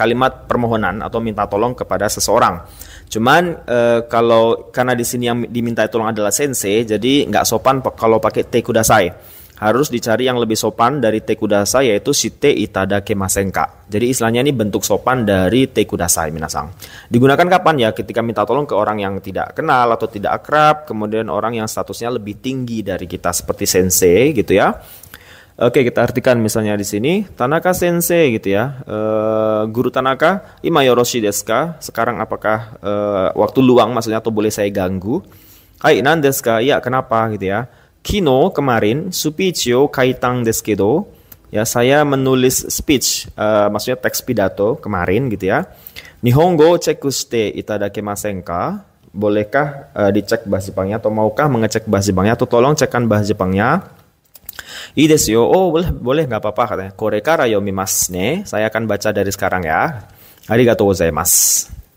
kalimat permohonan atau minta tolong kepada seseorang. Cuman uh, kalau karena di sini yang diminta tolong adalah sensei, jadi nggak sopan kalau pakai te kudasai. Harus dicari yang lebih sopan dari te kudasai yaitu shite itada kemasenka. Jadi istilahnya ini bentuk sopan dari te kudasai minasang. Digunakan kapan ya? Ketika minta tolong ke orang yang tidak kenal atau tidak akrab, kemudian orang yang statusnya lebih tinggi dari kita seperti sensei gitu ya Oke, kita artikan misalnya di sini Tanaka Sensei gitu ya. e, guru Tanaka, ima yoroshi desu Sekarang apakah e, waktu luang maksudnya atau boleh saya ganggu? Hai, nan desu Ya, kenapa gitu ya? Kino kemarin supichio kaitang desu Ya, saya menulis speech, e, maksudnya teks pidato kemarin gitu ya. Nihongo cekuste itadakemasen ka? Bolehkah e, dicek bahasa Jepangnya atau maukah mengecek bahasa Jepangnya atau tolong cekkan bahasa Jepangnya? yo, oh boleh boleh nggak apa-apa katanya korekara ne, saya akan baca dari sekarang ya arigatou mas,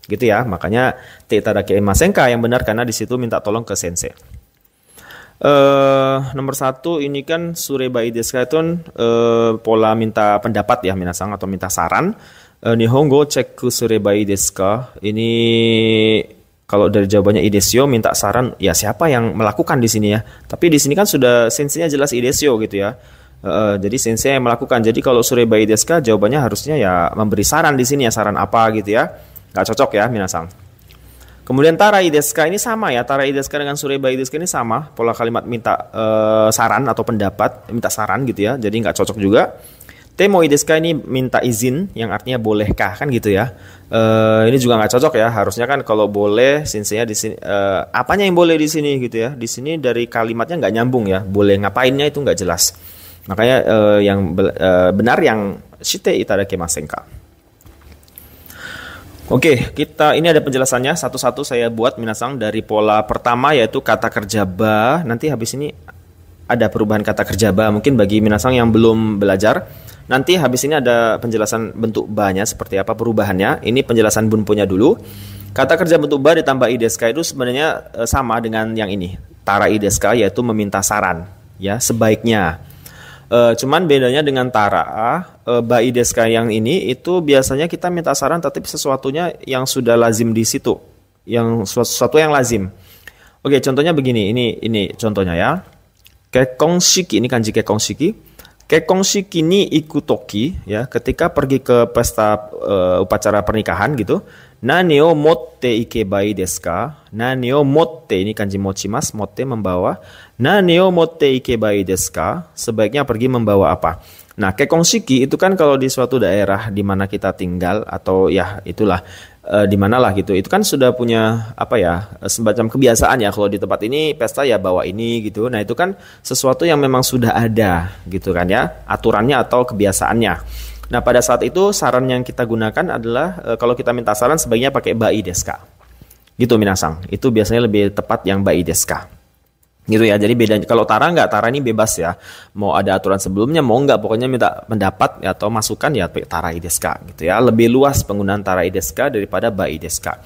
gitu ya makanya te tadake masenka yang benar karena di situ minta tolong ke sensei Uh, nomor satu ini kan Surebai Deskatun uh, eh, pola minta pendapat ya Minasang atau minta saran. Uh, Nihongo cek ke Surebai Deska. Ini kalau dari jawabannya Idesio minta saran, ya siapa yang melakukan di sini ya? Tapi di sini kan sudah sensinya jelas Idesio gitu ya. Uh, jadi sensei yang melakukan. Jadi kalau Surabaya Deska jawabannya harusnya ya memberi saran di sini ya saran apa gitu ya. Gak cocok ya minasang. Kemudian Tara Ideska ini sama ya, Tara Ideska dengan Surabaya Ideska ini sama pola kalimat minta uh, saran atau pendapat, minta saran gitu ya. Jadi nggak cocok juga. Temo ideska ini minta izin yang artinya bolehkah kan gitu ya. E, ini juga nggak cocok ya. Harusnya kan kalau boleh sinsenya di sini e, apanya yang boleh di sini gitu ya. Di sini dari kalimatnya nggak nyambung ya. Boleh ngapainnya itu nggak jelas. Makanya e, yang e, benar yang shite kemasengka. Oke, kita ini ada penjelasannya satu-satu saya buat minasang dari pola pertama yaitu kata kerja ba. Nanti habis ini ada perubahan kata kerja ba mungkin bagi minasang yang belum belajar Nanti habis ini ada penjelasan bentuk ba seperti apa perubahannya. Ini penjelasan bun punya dulu. Kata kerja bentuk ba ditambah ide ideska itu sebenarnya eh, sama dengan yang ini. Tara ide ideska yaitu meminta saran ya sebaiknya. E, cuman bedanya dengan tara e, ba ideska yang ini itu biasanya kita minta saran tapi sesuatunya yang sudah lazim di situ. Yang sesuatu yang lazim. Oke, contohnya begini. Ini ini contohnya ya. Kekong shiki ini kanji kekong shiki Kekongsi kini ikutoki ya ketika pergi ke pesta uh, upacara pernikahan gitu. Naneo motte ikebai deska. ka? Naneo motte ini kanji mochimas, motte membawa. Naneo motte ikebai desu ka? Sebaiknya pergi membawa apa? Nah, kekongsiki itu kan kalau di suatu daerah di mana kita tinggal atau ya itulah uh, di manalah gitu. Itu kan sudah punya apa ya semacam kebiasaan ya kalau di tempat ini pesta ya bawa ini gitu. Nah itu kan sesuatu yang memang sudah ada gitu kan ya aturannya atau kebiasaannya. Nah pada saat itu saran yang kita gunakan adalah uh, kalau kita minta saran sebaiknya pakai bai deska. Gitu minasang. Itu biasanya lebih tepat yang bai deska gitu ya jadi bedanya kalau Tara nggak Tara ini bebas ya mau ada aturan sebelumnya mau nggak pokoknya minta pendapat ya, atau masukan ya Tara Ideska gitu ya lebih luas penggunaan Tara Ideska daripada Ba Ideska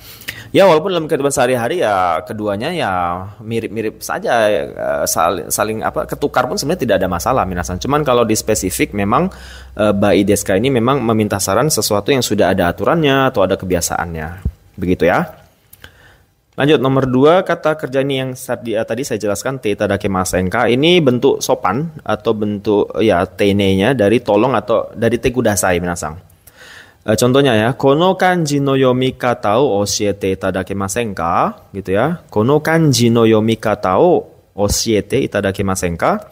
ya walaupun dalam kehidupan sehari-hari ya keduanya ya mirip-mirip saja eh, saling, saling apa ketukar pun sebenarnya tidak ada masalah minasan cuman kalau di spesifik memang eh, Ba Ideska ini memang meminta saran sesuatu yang sudah ada aturannya atau ada kebiasaannya begitu ya Lanjut nomor dua kata kerja ini yang tadi saya jelaskan te masenka ini bentuk sopan atau bentuk ya tenenya dari tolong atau dari te kudasai minasang. E, contohnya ya, kono kanji no tau o oh, oshiete itadake masenka Gitu ya. Kono kanji no tau o oh, oshiete itadake masenka.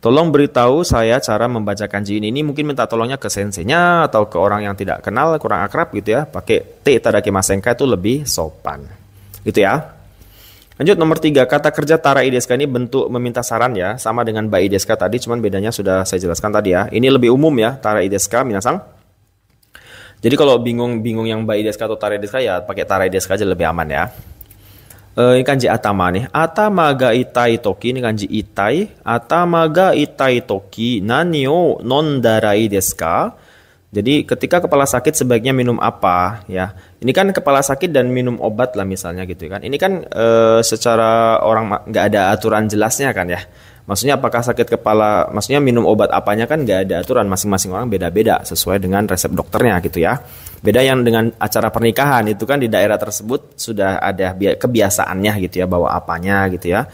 Tolong beritahu saya cara membaca kanji ini. Ini mungkin minta tolongnya ke sensenya atau ke orang yang tidak kenal, kurang akrab gitu ya. Pakai te tadake masenka itu lebih sopan. Gitu ya. Lanjut nomor tiga, kata kerja Tara Ideska ini bentuk meminta saran ya, sama dengan Mbak Ideska tadi, cuman bedanya sudah saya jelaskan tadi ya. Ini lebih umum ya, Tara Ideska, minasang. Jadi kalau bingung-bingung yang Mbak Ideska atau Tara Ideska ya pakai Tara Ideska aja lebih aman ya. E, ini kanji atama nih. Atama ga itai toki, ini kanji itai. Atama ga itai toki, nani o nondarai desu jadi ketika kepala sakit sebaiknya minum apa ya? Ini kan kepala sakit dan minum obat lah misalnya gitu kan. Ini kan e, secara orang nggak ada aturan jelasnya kan ya. Maksudnya apakah sakit kepala, maksudnya minum obat apanya kan nggak ada aturan. Masing-masing orang beda-beda sesuai dengan resep dokternya gitu ya. Beda yang dengan acara pernikahan itu kan di daerah tersebut sudah ada kebiasaannya gitu ya bawa apanya gitu ya.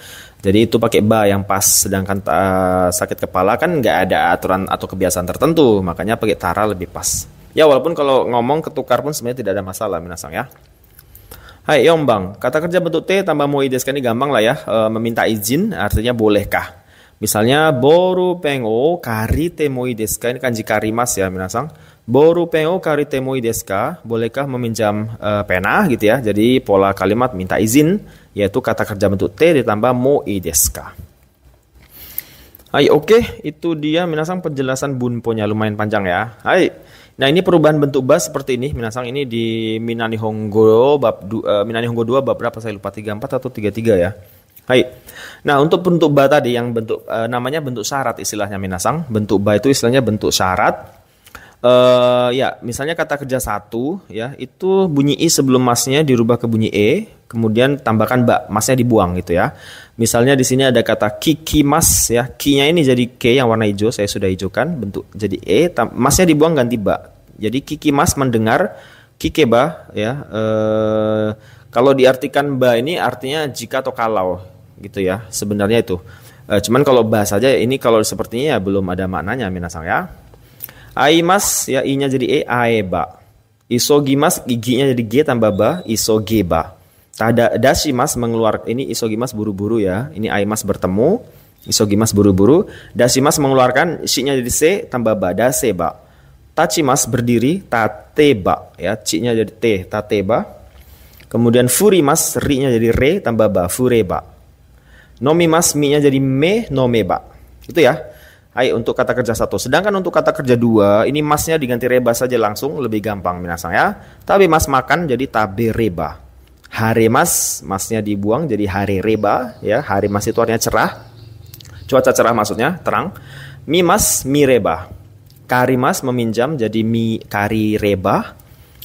Jadi itu pakai ba yang pas. Sedangkan uh, sakit kepala kan nggak ada aturan atau kebiasaan tertentu, makanya pakai tara lebih pas. Ya walaupun kalau ngomong ketukar pun sebenarnya tidak ada masalah minasang ya. Hai Yong Bang, kata kerja bentuk T tambah mau ide ini gampang lah ya. E, meminta izin artinya bolehkah? Misalnya boru pengo kari temoi deska ini kanji karimas ya minasang. Boru pengo kari temoi deska, bolehkah meminjam uh, eh, pena gitu ya. Jadi pola kalimat minta izin yaitu kata kerja bentuk T ditambah moi deska. Hai, oke, okay. itu dia minasang penjelasan bunponya lumayan panjang ya. Hai. Nah, ini perubahan bentuk bas seperti ini minasang ini di Minani Honggo bab du, uh, eh, Minani Honggo 2 bab berapa saya lupa 34 atau 33 ya. Baik. Nah, untuk bentuk ba tadi yang bentuk e, namanya bentuk syarat istilahnya Minasang. Bentuk ba itu istilahnya bentuk syarat. E, ya, misalnya kata kerja satu ya, itu bunyi i sebelum masnya dirubah ke bunyi e, kemudian tambahkan ba, masnya dibuang gitu ya. Misalnya di sini ada kata kiki mas ya. Kinya ini jadi k yang warna hijau, saya sudah hijaukan bentuk jadi e, masnya dibuang ganti ba. Jadi kiki mas mendengar kike kikeba ya. E, kalau diartikan ba ini artinya jika atau kalau gitu ya sebenarnya itu e, cuman kalau bahas aja ini kalau sepertinya ya belum ada maknanya minasang ya mas ya i nya jadi e, e ba iso isogimas giginya jadi g tambah ba ba tada dashimas mengeluarkan ini iso gimas buru-buru ya ini mas bertemu iso gimas buru-buru dashimas mengeluarkan si-nya jadi c tambah ba daseba tachimas berdiri ba ya c nya jadi t ba Kemudian furimas, ri-nya jadi re tambah ba, fureba. Nomi mas mi-nya jadi me, nomeba. Itu ya. Hai untuk kata kerja satu. Sedangkan untuk kata kerja dua, ini masnya diganti reba saja langsung lebih gampang minasang ya. Tapi mas makan jadi tabe reba. Hari mas, masnya dibuang jadi hari reba ya. Hari mas itu artinya cerah. Cuaca cerah maksudnya, terang. Mi mas, mi reba. Kari mas meminjam jadi mi kari reba.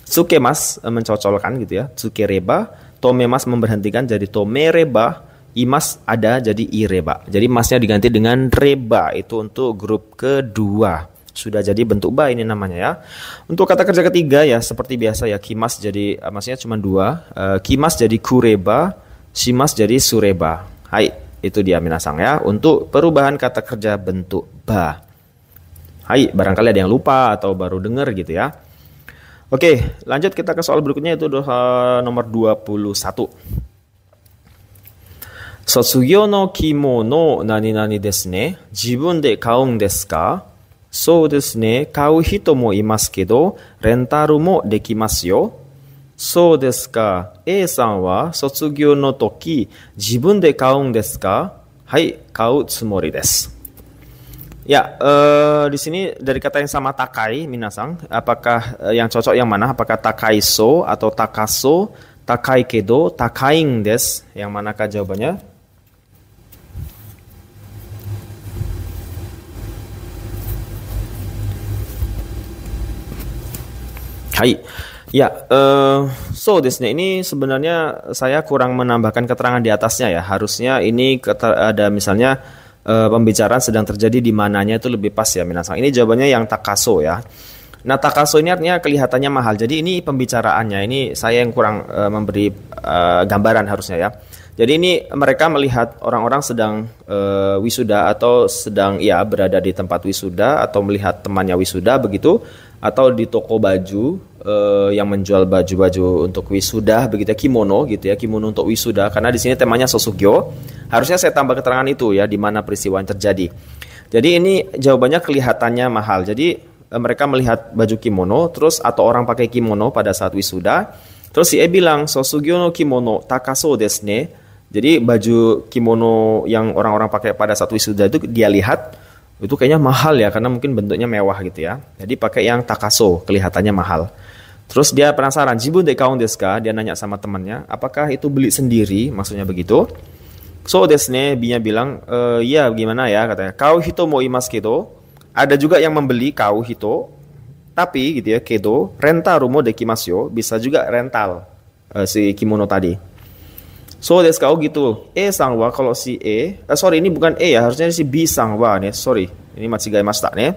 Suke mas eh, mencocolkan gitu ya. Suke reba. Tome mas memberhentikan jadi tome reba. Imas ada jadi ireba. Jadi masnya diganti dengan reba itu untuk grup kedua. Sudah jadi bentuk ba ini namanya ya. Untuk kata kerja ketiga ya seperti biasa ya kimas jadi eh, masnya cuma dua. E, kimas jadi kureba, simas jadi sureba. Hai, itu dia minasang ya untuk perubahan kata kerja bentuk ba. Hai, barangkali ada yang lupa atau baru dengar gitu ya. Oke, lanjut kita ke soal berikutnya itu eh, nomor 21. 卒業の希望の何々ですね。自分で買うんですかそうですね。買う人もいますけど、レンタルもできますよ。そうですか。A さんは卒業の時、自分で買うんですかはい、買うつもりです。Ya, uh, di sini dari kata yang sama takai, minasang. Apakah uh, yang cocok yang mana? Apakah takaiso atau takaso, takai kedo, takaing des? Yang manakah jawabannya? Ya, uh, so this ini sebenarnya saya kurang menambahkan keterangan di atasnya ya. Harusnya ini ada misalnya uh, pembicaraan sedang terjadi di mananya itu lebih pas ya minasang. Ini jawabannya yang takaso ya. Nah takaso ini artinya kelihatannya mahal. Jadi ini pembicaraannya ini saya yang kurang uh, memberi uh, gambaran harusnya ya. Jadi ini mereka melihat orang-orang sedang uh, wisuda atau sedang ya berada di tempat wisuda atau melihat temannya wisuda begitu atau di toko baju uh, yang menjual baju-baju untuk wisuda begitu ya kimono gitu ya kimono untuk wisuda karena di sini temanya sosugyo harusnya saya tambah keterangan itu ya di mana peristiwa yang terjadi jadi ini jawabannya kelihatannya mahal jadi uh, mereka melihat baju kimono terus atau orang pakai kimono pada saat wisuda terus si E bilang sosugyo no kimono takaso desne jadi baju kimono yang orang-orang pakai pada saat wisuda itu dia lihat itu kayaknya mahal ya karena mungkin bentuknya mewah gitu ya. Jadi pakai yang takaso, kelihatannya mahal. Terus dia penasaran, jibun kaun deska, dia nanya sama temannya, apakah itu beli sendiri, maksudnya begitu. So desne binya bilang, e, ya gimana ya katanya, kau hito mau imas kedo, ada juga yang membeli kau hito, tapi gitu ya kedo, renta rumo kimasyo, bisa juga rental uh, si kimono tadi. So that's kau gitu. E sangwa kalau si E, eh, sorry ini bukan E ya, harusnya si B sangwa nih. Sorry, ini masih gaya masta nih. Eh.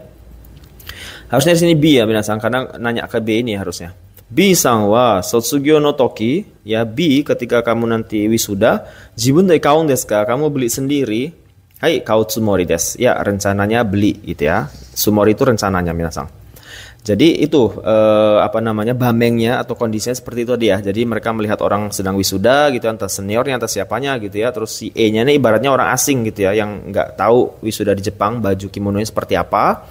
Harusnya di sini B ya binasang karena nanya ke B ini harusnya. B sangwa sotsugyo no toki ya B ketika kamu nanti wisuda, jibun dari kau desu ka? Kamu beli sendiri. Hai, kau sumori des. Ya, rencananya beli gitu ya. Sumori itu rencananya minasang. Jadi itu eh, apa namanya bamengnya atau kondisinya seperti itu dia. Ya. Jadi mereka melihat orang sedang wisuda gitu ya, entah seniornya entah siapanya gitu ya. Terus si E-nya ini ibaratnya orang asing gitu ya yang nggak tahu wisuda di Jepang baju kimononya seperti apa.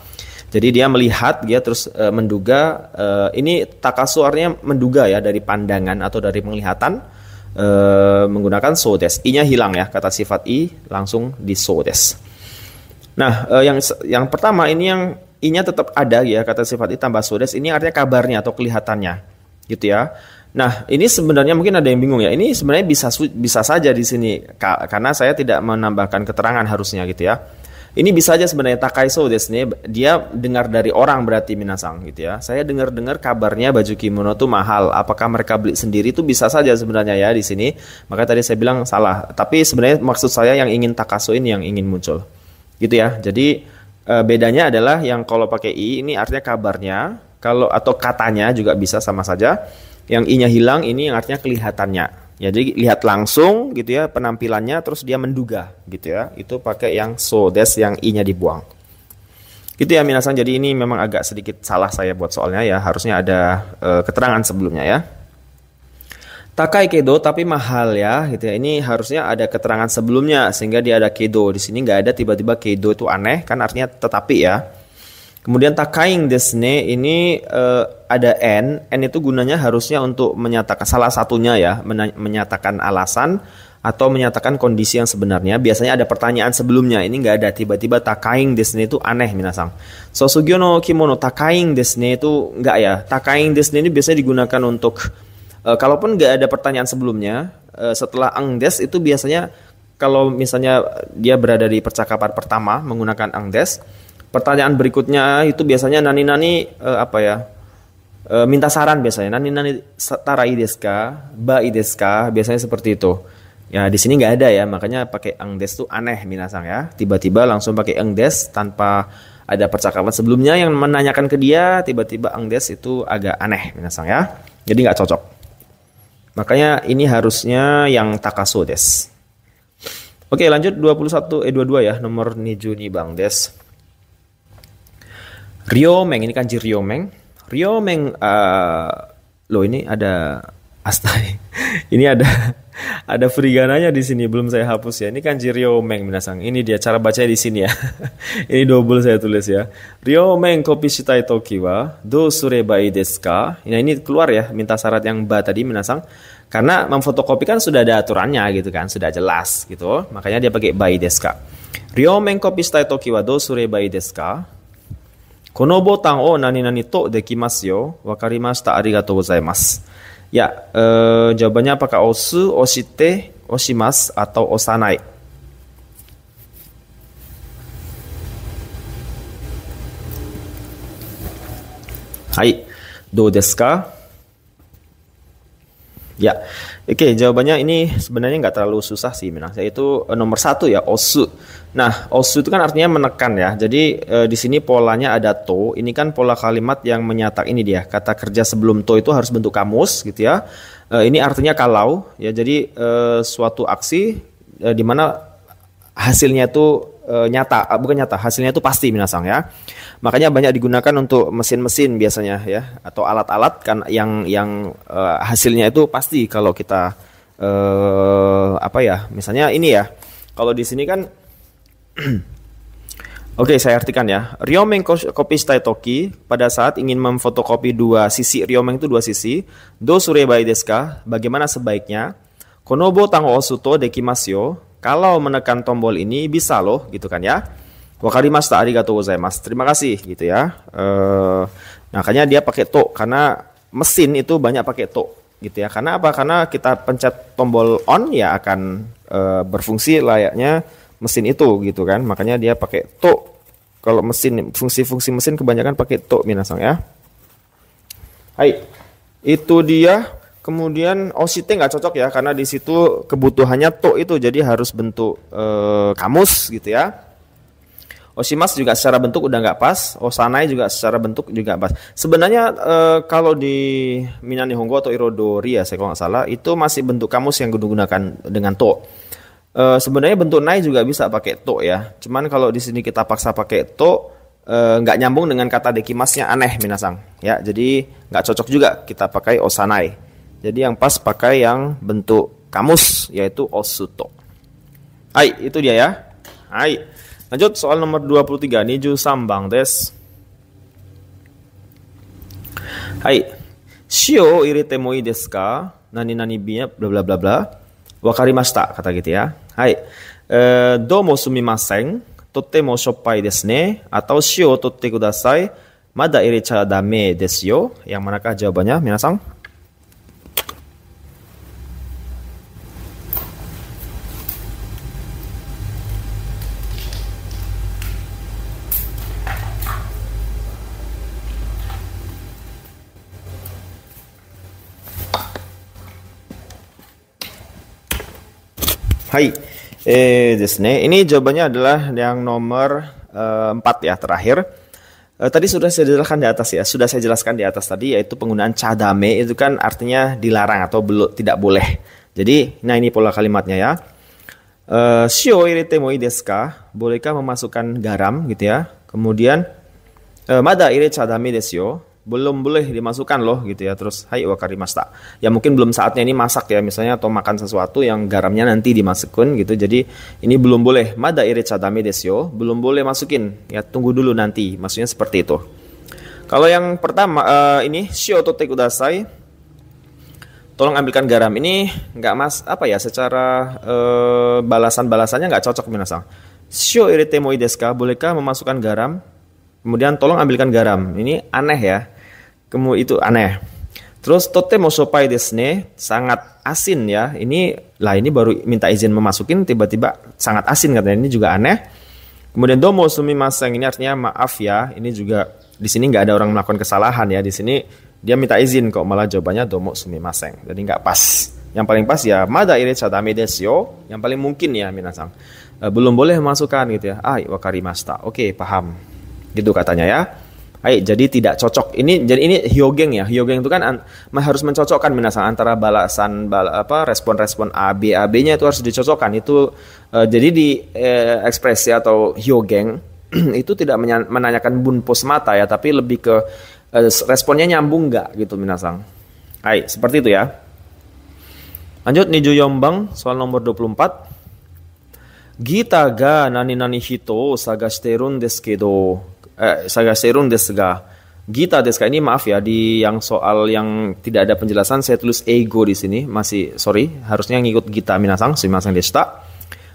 Jadi dia melihat dia terus e, menduga e, ini Takasuarnya menduga ya dari pandangan atau dari penglihatan e, menggunakan sodes. I-nya hilang ya kata sifat I langsung di sodes. Nah, eh, yang yang pertama ini yang inya tetap ada ya kata sifat i tambah sudes ini artinya kabarnya atau kelihatannya gitu ya. Nah, ini sebenarnya mungkin ada yang bingung ya. Ini sebenarnya bisa bisa saja di sini karena saya tidak menambahkan keterangan harusnya gitu ya. Ini bisa aja sebenarnya des ini dia dengar dari orang berarti minasang gitu ya. Saya dengar-dengar kabarnya baju kimono tuh mahal. Apakah mereka beli sendiri itu bisa saja sebenarnya ya di sini. Maka tadi saya bilang salah. Tapi sebenarnya maksud saya yang ingin takasoin yang ingin muncul gitu ya. Jadi e, bedanya adalah yang kalau pakai i ini artinya kabarnya, kalau atau katanya juga bisa sama saja. Yang i-nya hilang ini yang artinya kelihatannya. Ya, jadi lihat langsung gitu ya penampilannya terus dia menduga gitu ya. Itu pakai yang so des yang i-nya dibuang. Gitu ya minasan. Jadi ini memang agak sedikit salah saya buat soalnya ya. Harusnya ada e, keterangan sebelumnya ya. Takai kedo tapi mahal ya gitu ya. Ini harusnya ada keterangan sebelumnya sehingga dia ada kedo. Di sini nggak ada tiba-tiba kedo itu aneh kan artinya tetapi ya. Kemudian takaing desne ini uh, ada n. N itu gunanya harusnya untuk menyatakan salah satunya ya, menyatakan alasan atau menyatakan kondisi yang sebenarnya. Biasanya ada pertanyaan sebelumnya. Ini nggak ada tiba-tiba takaing desne itu aneh minasang. So sugiono kimono takaing desne itu nggak ya. Takaing desne ini biasanya digunakan untuk Uh, kalaupun nggak ada pertanyaan sebelumnya, uh, setelah angdes itu biasanya kalau misalnya dia berada di percakapan pertama menggunakan angdes, pertanyaan berikutnya itu biasanya nani-nani uh, apa ya? Uh, minta saran biasanya nani-nani tarai deska, ba ideska, biasanya seperti itu. Ya di sini nggak ada ya, makanya pakai angdes tuh aneh minasang ya. Tiba-tiba langsung pakai angdes tanpa ada percakapan sebelumnya yang menanyakan ke dia, tiba-tiba angdes itu agak aneh minasang ya. Jadi nggak cocok. Makanya ini harusnya yang takaso des. Oke, lanjut 21 eh 22 ya, nomor Nijuni Bang Des. Rio Meng ini kan meng. Rio meng uh, eh, lo ini ada Astai. Ini ada ada furigananya di sini belum saya hapus ya. Ini kan Meng minasang. Ini dia cara bacanya di sini ya. ini double saya tulis ya. Meng kopi shitai toki wa do surebai desu ka? Nah ini keluar ya minta syarat yang ba tadi minasang. Karena memfotokopi kan sudah ada aturannya gitu kan, sudah jelas gitu. Makanya dia pakai bai desu ka. Meng kopi shitai toki wa do surebai desu ka? このボタンを何々とできますよ。わかりました。ありがとうございます。Ya, eh, jawabannya apakah osu, oshite, oshimas atau osanai? Hai, do desu ka? Ya, oke okay, jawabannya ini sebenarnya nggak terlalu susah sih, Minang. Yaitu eh, nomor satu ya osu. Nah, osu itu kan artinya menekan ya. Jadi e, di sini polanya ada to. Ini kan pola kalimat yang menyatakan ini dia kata kerja sebelum to itu harus bentuk kamus gitu ya. E, ini artinya kalau ya. Jadi e, suatu aksi e, di mana hasilnya itu uh, nyata, eh, bukan nyata, hasilnya itu pasti minasang ya. Makanya banyak digunakan untuk mesin-mesin biasanya ya atau alat-alat kan yang yang uh, hasilnya itu pasti kalau kita uh, apa ya, misalnya ini ya. Kalau di sini kan Oke, okay, saya artikan ya. ryomeng kopi Taitoki pada saat ingin memfotokopi dua sisi ryomeng itu dua sisi, do surebai deska, bagaimana sebaiknya? Konobo tango osuto dekimasyo, kalau menekan tombol ini bisa loh gitu kan ya. Wakarimashita arigato gozaimasu. Terima kasih gitu ya. Eh nah, makanya dia pakai to karena mesin itu banyak pakai to gitu ya. Karena apa? Karena kita pencet tombol on ya akan e, berfungsi layaknya mesin itu gitu kan. Makanya dia pakai to. Kalau mesin fungsi-fungsi mesin kebanyakan pakai to minasang ya. Hai. Itu dia Kemudian OCT nggak cocok ya karena di situ kebutuhannya to itu jadi harus bentuk e, kamus gitu ya. Osimas juga secara bentuk udah nggak pas, Osanai juga secara bentuk juga pas. Sebenarnya e, kalau di Minani Honggo atau Irodori ya saya kalau nggak salah itu masih bentuk kamus yang digunakan dengan to. E, eh, sebenarnya bentuk nai juga bisa pakai to ya. Cuman kalau di sini kita paksa pakai to nggak e, nyambung dengan kata dekimasnya aneh minasang ya. Jadi nggak cocok juga kita pakai Osanai. Jadi yang pas pakai yang bentuk kamus yaitu osuto. Hai, itu dia ya. Hai. Lanjut soal nomor 23 Niju Sambang des. Hai. Shio iritemoi desu ka? Nani nani bia bla bla bla bla. Wakarimashita kata gitu ya. Hai. Eh, domo sumimasen. Totemo shoppai desu ne atau shio totte kudasai. Mada iricha dame desu yo. Yang manakah jawabannya? Minasang? Hai. eh, name. Ini jawabannya adalah yang nomor eh, empat 4 ya terakhir. Eh, tadi sudah saya jelaskan di atas ya. Sudah saya jelaskan di atas tadi yaitu penggunaan cadame itu kan artinya dilarang atau belum tidak boleh. Jadi, nah ini pola kalimatnya ya. Eh, shio irite moi deska, Bolehkah memasukkan garam gitu ya? Kemudian eh, mada ire cadame desio belum boleh dimasukkan loh gitu ya terus hai wakarimasta ya mungkin belum saatnya ini masak ya misalnya atau makan sesuatu yang garamnya nanti dimasukin gitu jadi ini belum boleh mada irit sadami desyo belum boleh masukin ya tunggu dulu nanti maksudnya seperti itu kalau yang pertama uh, ini shio udah kudasai tolong ambilkan garam ini nggak mas apa ya secara uh, eh, balasan balasannya nggak cocok minasang shio irite bolehkah memasukkan garam kemudian tolong ambilkan garam. Ini aneh ya. Kemudian itu aneh. Terus Tote sopai desne sangat asin ya. Ini lah ini baru minta izin memasukin tiba-tiba sangat asin katanya ini juga aneh. Kemudian domo sumi masang ini artinya maaf ya. Ini juga di sini nggak ada orang melakukan kesalahan ya. Di sini dia minta izin kok malah jawabannya domo sumi masang. Jadi nggak pas. Yang paling pas ya mada iri sadame desyo. Yang paling mungkin ya minasang. Eh, belum boleh masukkan gitu ya. Ah masta Oke, paham. Gitu katanya ya. Ayo, jadi tidak cocok. Ini jadi ini hyogeng ya. Hyogeng itu kan harus mencocokkan minasang antara balasan bala, apa respon-respon A B A B-nya itu harus dicocokkan. Itu uh, jadi di uh, ekspresi atau hyogeng itu tidak menanyakan bunpos mata ya, tapi lebih ke uh, responnya nyambung nggak gitu minasang. Ayo, seperti itu ya. Lanjut Niju Yombang soal nomor 24. Gita ga nani nani hito sagashiterun desu kedo eh, saya serun desga Gita Deska ini maaf ya di yang soal yang tidak ada penjelasan saya tulis ego di sini masih sorry harusnya ngikut Gita Minasang Minasang desta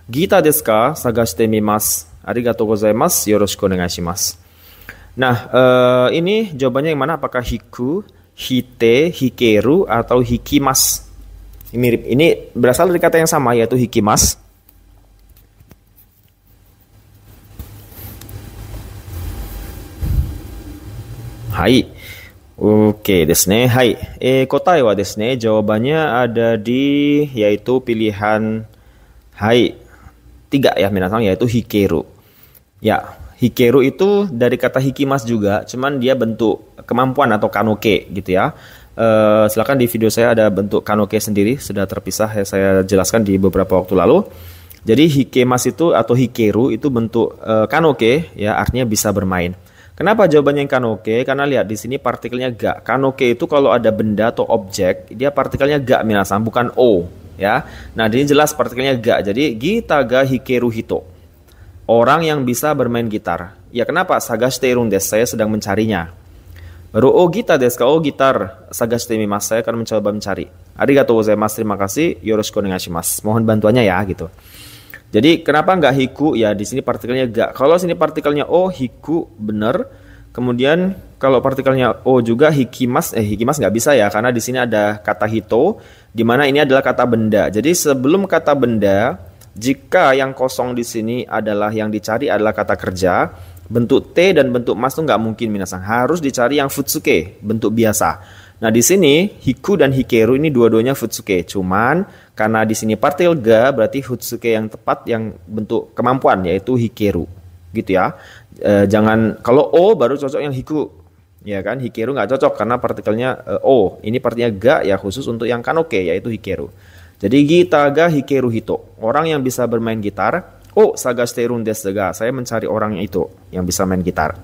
Gita Deska sagashite mimas. Arigato gozaimasu. Yoroshiku onegaishimasu. Nah, eh, ini jawabannya yang mana? Apakah hiku, hite, hikeru atau hikimas? Mirip. Ini berasal dari kata yang sama yaitu hikimas はい。Oke eh, Jawabannya ada di yaitu pilihan hai tiga ya minasang yaitu hikeru. Ya, hikeru itu dari kata hikimas juga, cuman dia bentuk kemampuan atau kanoke gitu ya. Uh, silakan di video saya ada bentuk kanoke sendiri sudah terpisah ya saya jelaskan di beberapa waktu lalu. Jadi hikemas itu atau hikeru itu bentuk uh, kanoke ya artinya bisa bermain. Kenapa jawabannya yang kanoke? Karena lihat di sini partikelnya gak. Kanoke itu kalau ada benda atau objek, dia partikelnya gak minasan, bukan o, ya. Nah, jadi jelas partikelnya gak. Jadi gita ga hikeru hito. Orang yang bisa bermain gitar. Ya kenapa? Sagashite irun desu, saya sedang mencarinya. o gita desu ka? Oh gitar. Sagashite mas. saya akan mencoba mencari. Arigatou gozaimasu, terima kasih. Yoroshiku onegaishimasu. Mohon bantuannya ya, gitu. Jadi kenapa nggak hiku? Ya di sini partikelnya gak. Kalau sini partikelnya o hiku bener. Kemudian kalau partikelnya o juga hikimas, eh hikimas nggak bisa ya karena di sini ada kata hito, di mana ini adalah kata benda. Jadi sebelum kata benda, jika yang kosong di sini adalah yang dicari adalah kata kerja, bentuk t dan bentuk mas tuh nggak mungkin minasang. Harus dicari yang futsuke, bentuk biasa. Nah di sini Hiku dan Hikeru ini dua-duanya Futsuke. Cuman karena di sini partil ga berarti Futsuke yang tepat yang bentuk kemampuan yaitu Hikeru. Gitu ya. E, jangan kalau O baru cocok yang Hiku. Ya kan Hikeru nggak cocok karena partikelnya e, O. Ini partinya ga ya khusus untuk yang Kanoke yaitu Hikeru. Jadi ga Hikeru Hito. Orang yang bisa bermain gitar. Oh, Saga Saya mencari orang itu yang bisa main gitar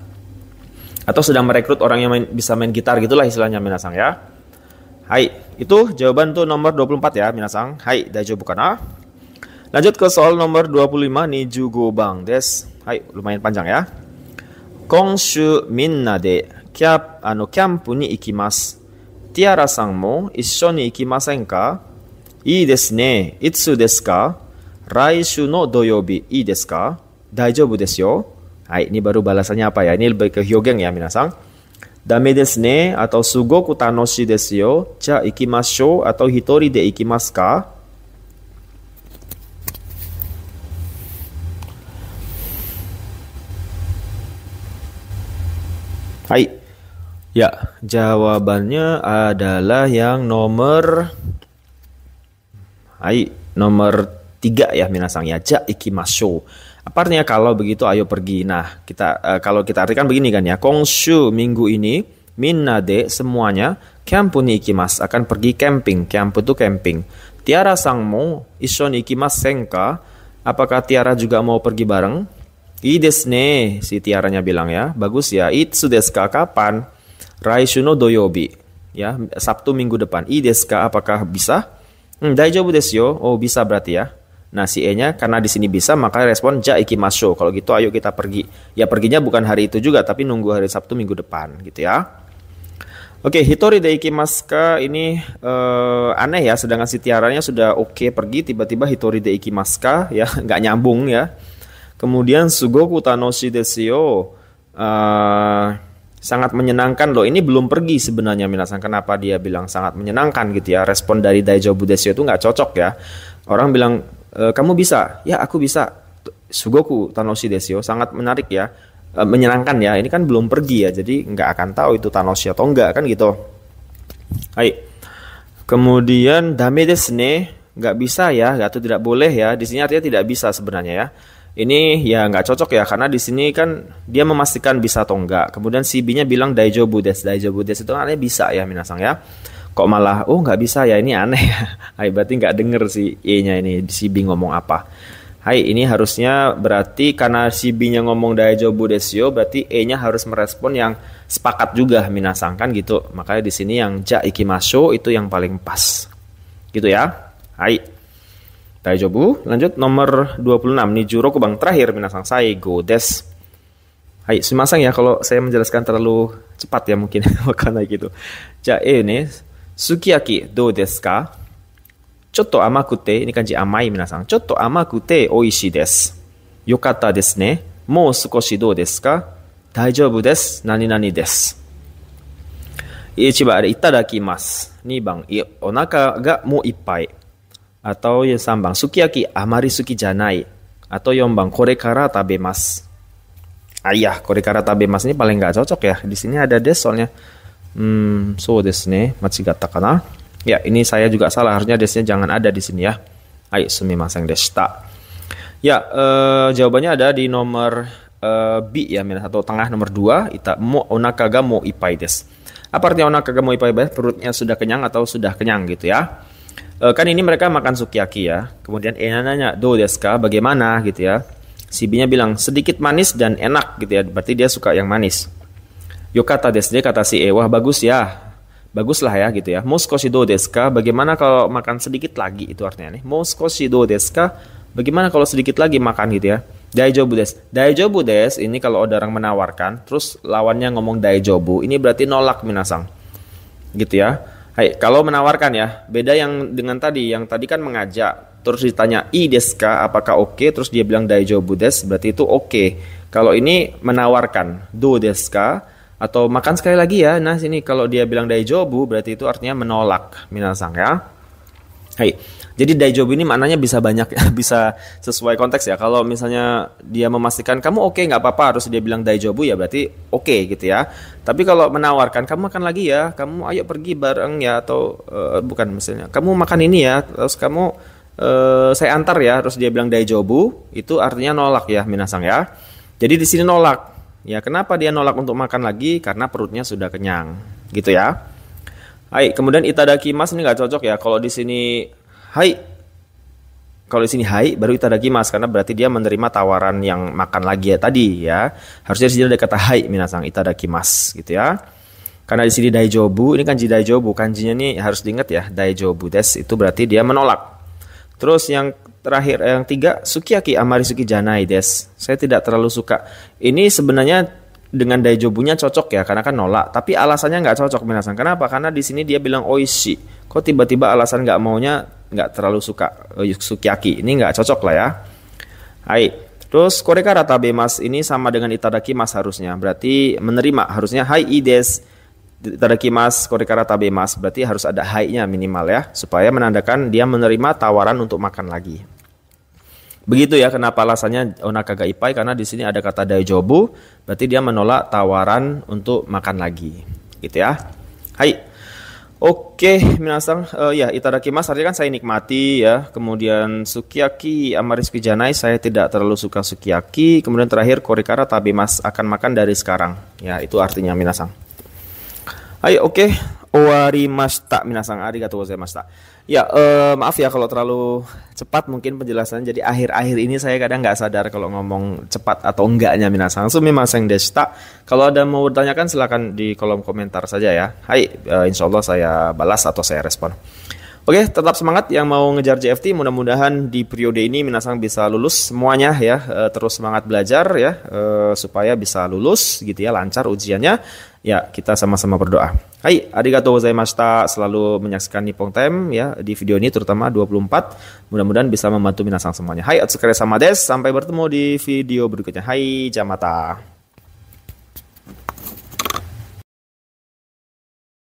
atau sedang merekrut orang yang main, bisa main gitar gitulah istilahnya minasang ya. Hai, itu jawaban tuh nomor 24 ya minasang. Hai, dajo bukan ah. Lanjut ke soal nomor 25 nih jugo bang des. Hai, lumayan panjang ya. Kongshu minna de kyap ano kyampu ni ikimasu. Tiara sang mo issho ni ikimasen ka? Ii desu ne. Itsu desu ka? Raishu no doyobi ii desu ka? Daijoubu desu yo. Hai, ini baru balasannya apa ya? Ini lebih ke hyogeng ya, minasang. Dame desu ne atau sugoku tanoshi desu yo. Cha ikimashou atau hitori de ikimasu ka? Hai. Ya, jawabannya adalah yang nomor Hai, nomor tiga ya minasang yaja ikimashou. Apa artinya kalau begitu ayo pergi. Nah, kita uh, kalau kita artikan begini kan ya. Kongshu minggu ini minade semuanya campun ikimas akan pergi camping. Kampu itu camping. Tiara sangmu ison ikimas senka. Apakah Tiara juga mau pergi bareng? Ides ne, si Tiaranya bilang ya. Bagus ya. Itsu deska kapan? Raishuno doyobi ya Sabtu minggu depan. I deska Apakah bisa? Hmm, daijobu desu yo. Oh, bisa berarti ya. Nah si E-nya karena di sini bisa maka respon ja iki masuk. Kalau gitu ayo kita pergi. Ya perginya bukan hari itu juga tapi nunggu hari Sabtu minggu depan gitu ya. Oke, Hitori de Maska ini uh, aneh ya, sedangkan si Tiaranya sudah oke okay pergi, tiba-tiba Hitori de Maska ya, nggak nyambung ya. Kemudian Sugoku Tanoshi Desio uh, sangat menyenangkan loh. Ini belum pergi sebenarnya Minasan. Kenapa dia bilang sangat menyenangkan gitu ya? Respon dari Daijobu Desio itu nggak cocok ya. Orang bilang E, kamu bisa ya aku bisa Sugoku Tanoshi Desio sangat menarik ya e, menyenangkan ya ini kan belum pergi ya jadi nggak akan tahu itu Tanoshi atau enggak kan gitu Hai kemudian dame desne nggak bisa ya atau tidak boleh ya di sini artinya tidak bisa sebenarnya ya ini ya nggak cocok ya karena di sini kan dia memastikan bisa atau enggak. Kemudian si B-nya bilang daijobu desu, Daijobu desu itu artinya bisa ya minasang ya kok malah oh nggak bisa ya ini aneh Hai berarti nggak denger si E-nya ini si B ngomong apa Hai ini harusnya berarti karena si B-nya ngomong jobu desio berarti E-nya harus merespon yang sepakat juga minasang kan gitu makanya di sini yang ja Maso itu yang paling pas gitu ya Hai Jobu lanjut nomor 26 nih juro kubang terakhir minasang sai Des, Hai semasang ya kalau saya menjelaskan terlalu cepat ya mungkin karena gitu ja E eh, nih すき焼きどうですかちょっと甘くて、いい感じ甘い皆さん。ちょっと甘くて美味しいです。よかったですね。もう少しどうですか大丈夫です。何々です。1番、いただきます。2番、お腹がもういっぱい。あと3番、すき焼きあまり好きじゃない。あと4番、これから食べます。あいや、これから食べますね。バレンガ、e mas ini p a l i デ g ソニ g Hmm, so desu masih gata karena Ya, ini saya juga salah. Harusnya desnya jangan ada di sini ya. Ayo sumimasen deshita. Ya, eh, jawabannya ada di nomor eh, B ya, minus atau tengah nomor 2. Ita mo onakaga mo ipai des. Apa artinya onakaga mo ipai des? Perutnya sudah kenyang atau sudah kenyang gitu ya. Eh, kan ini mereka makan sukiyaki ya. Kemudian Ena nanya, do deska bagaimana gitu ya. Si b bilang sedikit manis dan enak gitu ya. Berarti dia suka yang manis. Yo kata desde kata si E, bagus ya. Baguslah ya gitu ya. Moskoshido deska, bagaimana kalau makan sedikit lagi itu artinya nih. Moskoshido deska, bagaimana kalau sedikit lagi makan gitu ya. Daijobu des. Daijobu des ini kalau ada orang menawarkan, terus lawannya ngomong daijobu, ini berarti nolak minasang. Gitu ya. Hai, kalau menawarkan ya, beda yang dengan tadi, yang tadi kan mengajak, terus ditanya i deska apakah oke, okay? terus dia bilang daijobu des, berarti itu oke. Okay. Kalau ini menawarkan, do deska, atau makan sekali lagi ya. Nah, sini kalau dia bilang daijobu berarti itu artinya menolak minasang ya. Hai. Jadi daijobu ini maknanya bisa banyak ya, bisa sesuai konteks ya. Kalau misalnya dia memastikan kamu oke okay, nggak apa-apa harus dia bilang daijobu ya berarti oke okay, gitu ya. Tapi kalau menawarkan kamu makan lagi ya, kamu ayo pergi bareng ya atau uh, bukan misalnya kamu makan ini ya, terus kamu uh, saya antar ya, terus dia bilang daijobu itu artinya nolak ya minasang ya. Jadi di sini nolak Ya, kenapa dia nolak untuk makan lagi? Karena perutnya sudah kenyang. Gitu ya. Hai, kemudian itadaki mas ini nggak cocok ya. Kalau di sini hai, kalau di sini hai baru itadaki mas karena berarti dia menerima tawaran yang makan lagi ya tadi ya. Harusnya di sini ada kata hai minasang itadaki mas, gitu ya. Karena di sini daijobu, ini kan kanji daijobu, kanjinya ini harus diingat ya, daijobu des itu berarti dia menolak. Terus yang terakhir eh, yang tiga sukiyaki suki janai des. Saya tidak terlalu suka. Ini sebenarnya dengan daijobunya cocok ya karena kan nolak. Tapi alasannya nggak cocok minasan. Kenapa? Karena di sini dia bilang oishi. Kok tiba-tiba alasan nggak maunya nggak terlalu suka eh, sukiyaki. Ini nggak cocok lah ya. Hai. Terus koreka rata bemas ini sama dengan itadaki mas harusnya. Berarti menerima harusnya hai ides. korekara korikara mas berarti harus ada hai-nya minimal ya, supaya menandakan dia menerima tawaran untuk makan lagi. Begitu ya kenapa alasannya onakaga ipai karena di sini ada kata daijobu berarti dia menolak tawaran untuk makan lagi. Gitu ya. Hai. Oke, minasang uh, ya itadakimasu artinya kan saya nikmati ya. Kemudian sukiyaki amaris janai saya tidak terlalu suka sukiyaki. Kemudian terakhir korikara mas akan makan dari sekarang. Ya, itu artinya minasang. Hai, oke, okay. Owarimashita minasang arigatou gozaimashita. Ya, eh, maaf ya kalau terlalu cepat mungkin penjelasan. Jadi akhir-akhir ini saya kadang nggak sadar kalau ngomong cepat atau enggaknya minasang. saya desta. Kalau ada mau bertanyakan silahkan di kolom komentar saja ya. Hai, uh, insya Allah saya balas atau saya respon. Oke, tetap semangat yang mau ngejar JFT. Mudah-mudahan di periode ini Minasang bisa lulus semuanya ya. E, terus semangat belajar ya e, supaya bisa lulus gitu ya, lancar ujiannya. Ya, kita sama-sama berdoa. Hai, arigatou gozaimashita. Selalu menyaksikan Nippon Time ya di video ini terutama 24. Mudah-mudahan bisa membantu Minasang semuanya. Hai, otsukare sama des. Sampai bertemu di video berikutnya. Hai, jamata.